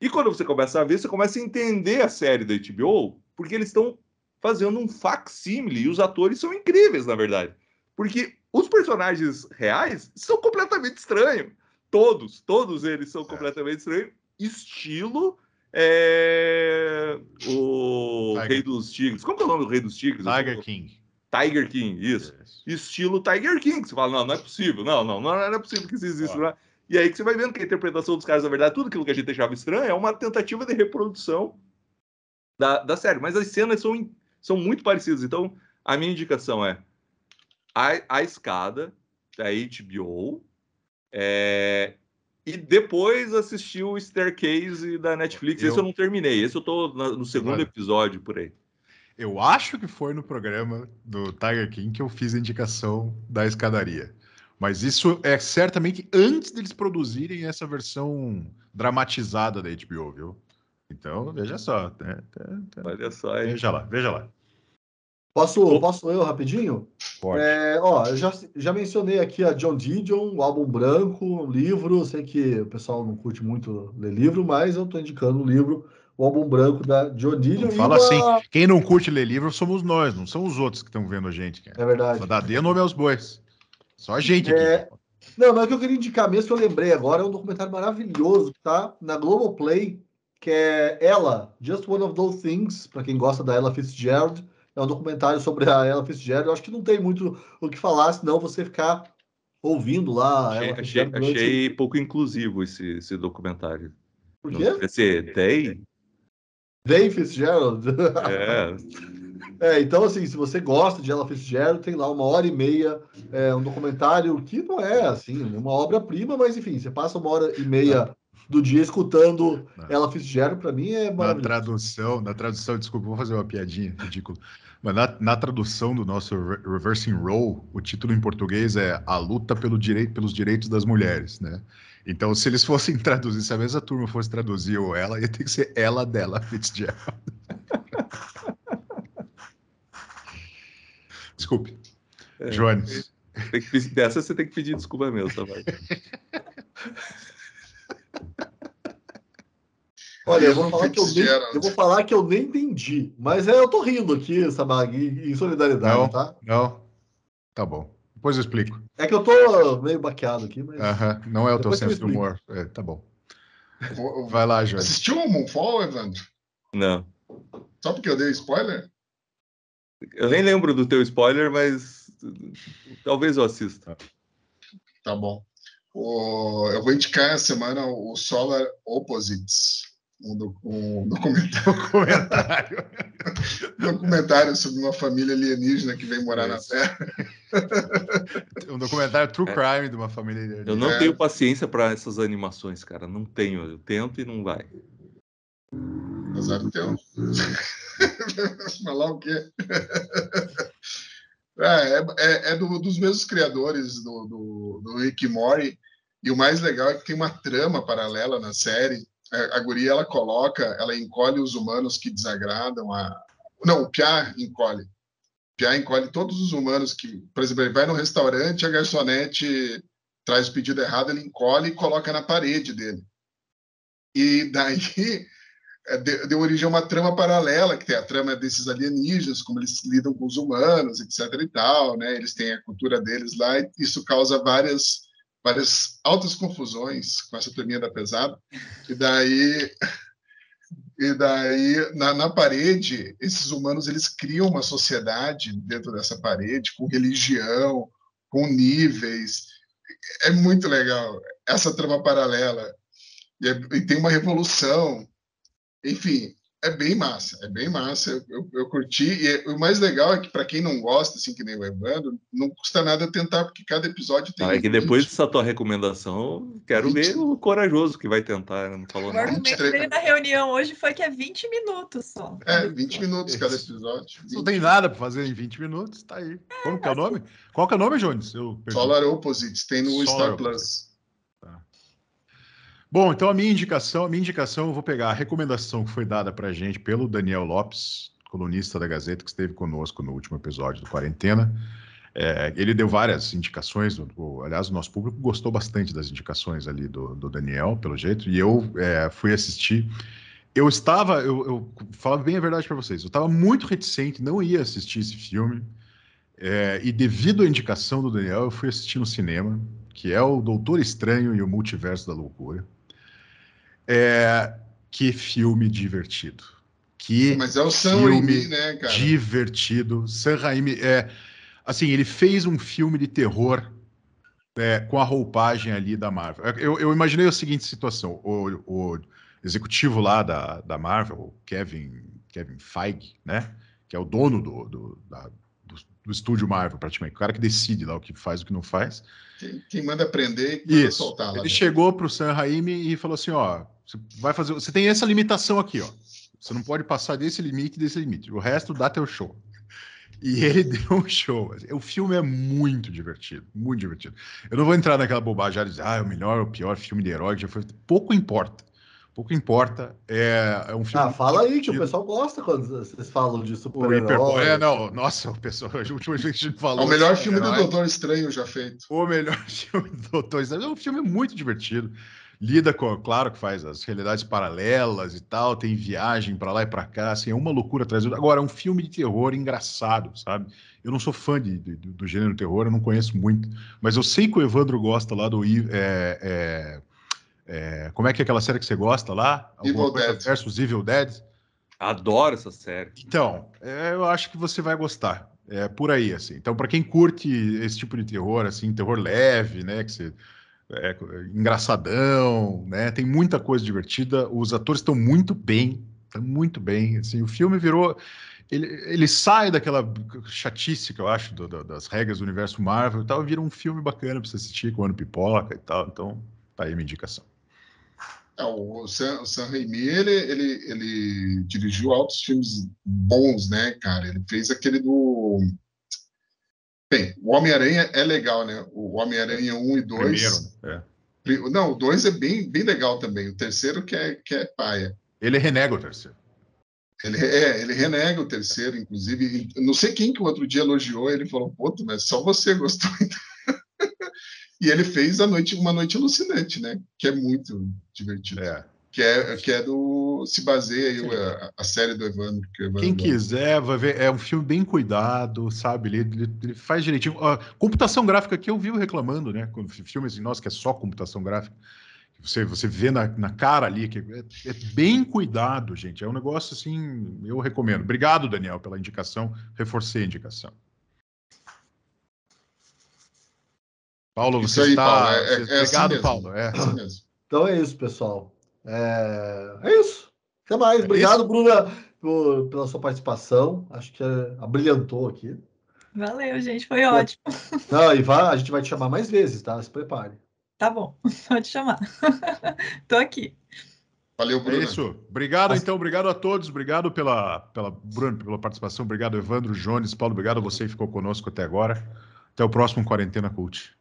S4: E quando você começa a ver, você começa a entender a série da HBO, porque eles estão fazendo um facsímile e os atores são incríveis, na verdade. Porque os personagens reais são completamente estranhos. Todos, todos eles são é. completamente estranhos. Estilo é... O Tiger. Rei dos Tigres. Como que é o nome do Rei dos Tigres? Tiger King. Tiger King, isso. Yes. Estilo Tiger King. Você fala, não, não é possível. Não, não, não era é possível que isso exista. Ah. E aí que você vai vendo que a interpretação dos caras, na verdade, tudo aquilo que a gente achava estranho é uma tentativa de reprodução da, da série. Mas as cenas são, são muito parecidas. Então, a minha indicação é A, a Escada, da HBO, é, e depois assisti o Staircase da Netflix. Eu... Esse eu não terminei. Esse eu tô no segundo episódio por aí.
S1: Eu acho que foi no programa do Tiger King que eu fiz a indicação da escadaria. Mas isso é certamente antes deles produzirem essa versão dramatizada da HBO, viu? Então, veja só. Né? Olha
S4: só. Veja lá, veja lá.
S5: Posso, posso eu rapidinho? É, ó, eu já, já mencionei aqui a John Didion, o álbum branco, o livro. Sei que o pessoal não curte muito ler livro, mas eu estou indicando o um livro, o álbum branco da John Didion. Fala da... assim:
S1: quem não curte ler livro somos nós, não são os outros que estão vendo a gente. Cara. É verdade. Só dá D nome aos
S5: bois. Só a gente aqui. É... Não, mas o que eu queria indicar mesmo, que eu lembrei agora, é um documentário maravilhoso que tá na Globoplay, que é Ela, Just One of Those Things, para quem gosta da Ella Fitzgerald é um documentário sobre a Ella Fitzgerald. Eu acho que não tem muito o que falar, senão você ficar ouvindo lá. Achei, achei, durante... achei,
S4: pouco inclusivo esse, esse documentário. Por quê? Esse Day? Day
S5: Fitzgerald?
S4: É.
S5: É, então, assim, se você gosta de Ella Fitzgerald, tem lá uma hora e meia, é, um documentário que não é, assim, uma obra-prima, mas, enfim, você passa uma hora e meia do dia escutando não. Ella Fitzgerald, para mim é maravilhoso.
S1: Na tradução, na tradução, desculpa, vou fazer uma piadinha ridícula. Mas na, na tradução do nosso Reversing Role, o título em português é A Luta pelo direito, pelos Direitos das Mulheres, né? Então, se eles fossem traduzir, se a mesma turma fosse traduzir ou ela, ia ter que ser ela dela, Fitzgerald.
S4: Desculpe. É, Jones. Tem que, dessa você tem que pedir desculpa mesmo, tá? Olha, eu vou, falar que eu, nem, eu vou falar
S5: que eu nem entendi, mas é, eu tô rindo aqui, Sabag, em solidariedade, não, tá? Não, tá bom.
S1: Depois eu explico.
S5: É que eu tô meio baqueado aqui, mas... Uh -huh. Não é o teu senso de humor.
S1: É, tá bom.
S4: Vai lá, Jorge.
S3: Assistiu o Moonfall, Evandro? Não. Só porque eu dei spoiler?
S4: Eu nem lembro do teu spoiler, mas talvez eu assista. Tá bom.
S3: O... Eu vou indicar essa semana o Solar Opposites, um, um documentário, documentário. documentário. sobre uma família alienígena que vem morar na Terra.
S4: um documentário true é. crime é. de
S1: uma família alienígena. Eu não é. tenho
S4: paciência para essas animações, cara. Não tenho. Eu tento e não vai. Azar do teu.
S3: Falar o quê? Ah, é, é, é do, dos mesmos criadores do, do, do Rick Mori. E o mais legal é que tem uma trama paralela na série é, a, guria, ela coloca, ela encolhe os humanos que desagradam a... Não, o Piá encolhe. Piá encolhe todos os humanos que, por exemplo, ele vai no restaurante, a garçonete traz o pedido errado, ele encolhe e coloca na parede dele. E daí é, deu origem a uma trama paralela, que tem a trama desses alienígenas, como eles lidam com os humanos, etc e tal, né? Eles têm a cultura deles lá, e isso causa várias várias altas confusões com essa turminha da pesada. E daí, e daí na, na, parede, esses humanos eles criam uma sociedade dentro dessa parede, com religião, com níveis. É muito legal essa trama paralela. E, é, e tem uma revolução. Enfim, é bem massa, é bem massa. Eu, eu, eu curti. E o mais legal é que, para quem não gosta, assim, que nem o Evandro, não custa nada tentar, porque cada episódio
S4: tem. Ah, é que depois 20. dessa tua recomendação, quero 20. ver o corajoso que vai tentar, né, não falou nada. O argumento dele
S2: na reunião hoje foi que é 20 minutos só.
S3: É,
S4: 20
S1: minutos cada
S3: episódio.
S1: 20. Não tem nada para fazer em 20 minutos, tá aí. É, Como que é o é, nome? Qual que é o nome, Jones? Eu
S3: Solar Opposites, tem no Solar Star Plus.
S1: Bom, então a minha indicação, a minha indicação, eu vou pegar a recomendação que foi dada para a gente pelo Daniel Lopes, colunista da Gazeta, que esteve conosco no último episódio do Quarentena. É, ele deu várias indicações, o, aliás, o nosso público gostou bastante das indicações ali do, do Daniel, pelo jeito, e eu é, fui assistir. Eu estava, eu, eu falo bem a verdade para vocês, eu estava muito reticente, não ia assistir esse filme, é, e devido à indicação do Daniel, eu fui assistir no cinema, que é o Doutor Estranho e o Multiverso da Loucura. É, que filme divertido. Que Mas é o Sam Raimi, né, cara? Divertido. Sam Raimi é assim, ele fez um filme de terror é, com a roupagem ali da Marvel. É, eu, eu imaginei a seguinte situação: o, o, executivo lá da, da Marvel, Kevin Kevin Feige, né, que é o dono do, do, da, do, do estúdio Marvel, praticamente, o cara que decide lá o que faz, o que não faz
S3: quem, quem manda aprender e soltar lá. Ele dentro. chegou
S1: para o Sam Raimi e falou assim: ó, você vai fazer. Você tem essa limitação aqui, ó. Você não pode passar desse limite, desse limite. O resto dá teu show. E ele deu um show. O filme é muito divertido, muito divertido. Eu não vou entrar naquela bobagem de dizer, ah, é o melhor ou pior filme de herói já foi. Pouco
S5: importa pouco importa. É, é um filme. Ah, fala aí, o pessoal gosta quando vocês falam de super-herói. É,
S1: não, nossa, o pessoal, a última vez que a gente falou. É o melhor filme do Doutor Estranho já feito. O melhor filme do Doutor Estranho. É um filme muito divertido. Lida com, claro que faz as realidades paralelas e tal, tem viagem para lá e para cá, assim, é uma loucura atrás do Agora, é um filme de terror engraçado, sabe? Eu não sou fã de, de do gênero terror, eu não conheço muito, mas eu sei que o Evandro gosta lá do. É, é é, como é que é aquela série que você gosta lá? Evil Dead. Versus Evil Dead.
S4: Adoro essa série.
S1: Então, é, eu acho que você vai gostar. É por aí, assim. Então, para quem curte esse tipo de terror, assim, terror leve, né? Que você é, engraçadão, né? Tem muita coisa divertida. Os atores estão muito bem, estão muito bem. Assim, o filme virou, ele, ele sai daquela chatice que eu acho do, do, das regras do universo Marvel e tal, e vira um filme bacana para você assistir com ano pipoca e tal. Então, tá aí a minha indicação
S3: o Sam, o Sam Raimi, ele, ele, ele dirigiu altos filmes bons, né, cara? Ele fez aquele do... Bem, o Homem-Aranha é legal, né? O Homem-Aranha 1 e 2... Primeiro, é. Não, o 2 é bem, bem legal também. O terceiro que é, que é paia. Ele renega o terceiro. Ele, é, ele renega o terceiro, inclusive. Não sei quem que o outro dia elogiou, ele falou, pô, mas só você gostou. Então. E ele fez a noite, uma noite alucinante, né? Que é muito divertido. É. Que é, que é do. Se baseia aí a, a, série do Evandro. Que é Evandro Quem
S1: quiser, vai ver. É um filme bem cuidado, sabe? Ele, ele, ele, faz direitinho. A computação gráfica que eu vi reclamando, né? Filmes assim, nossa, que é só computação gráfica. Você, você vê na, na cara ali, que é, é bem cuidado, gente. É um negócio assim, eu recomendo. Obrigado, Daniel, pela indicação. Reforcei a indicação. Paulo, você aí, está. Obrigado, Paulo.
S5: É, é é assim assim então é isso, pessoal. É, isso. Até mais. Obrigado, isso. Bruna, por, pela sua participação. Acho que abrilhantou aqui.
S2: Valeu, gente. Foi ótimo.
S5: Não, e vá, a gente vai te chamar mais vezes, tá? Se prepare.
S2: Tá bom, pode chamar.
S5: Tô
S1: aqui. Valeu, Bruno. É isso. Obrigado, então. Obrigado a todos. Obrigado pela, pela Bruno, pela participação. Obrigado, Evandro, Jones, Paulo. Obrigado a você que ficou conosco até agora. Até o próximo Quarentena Cult.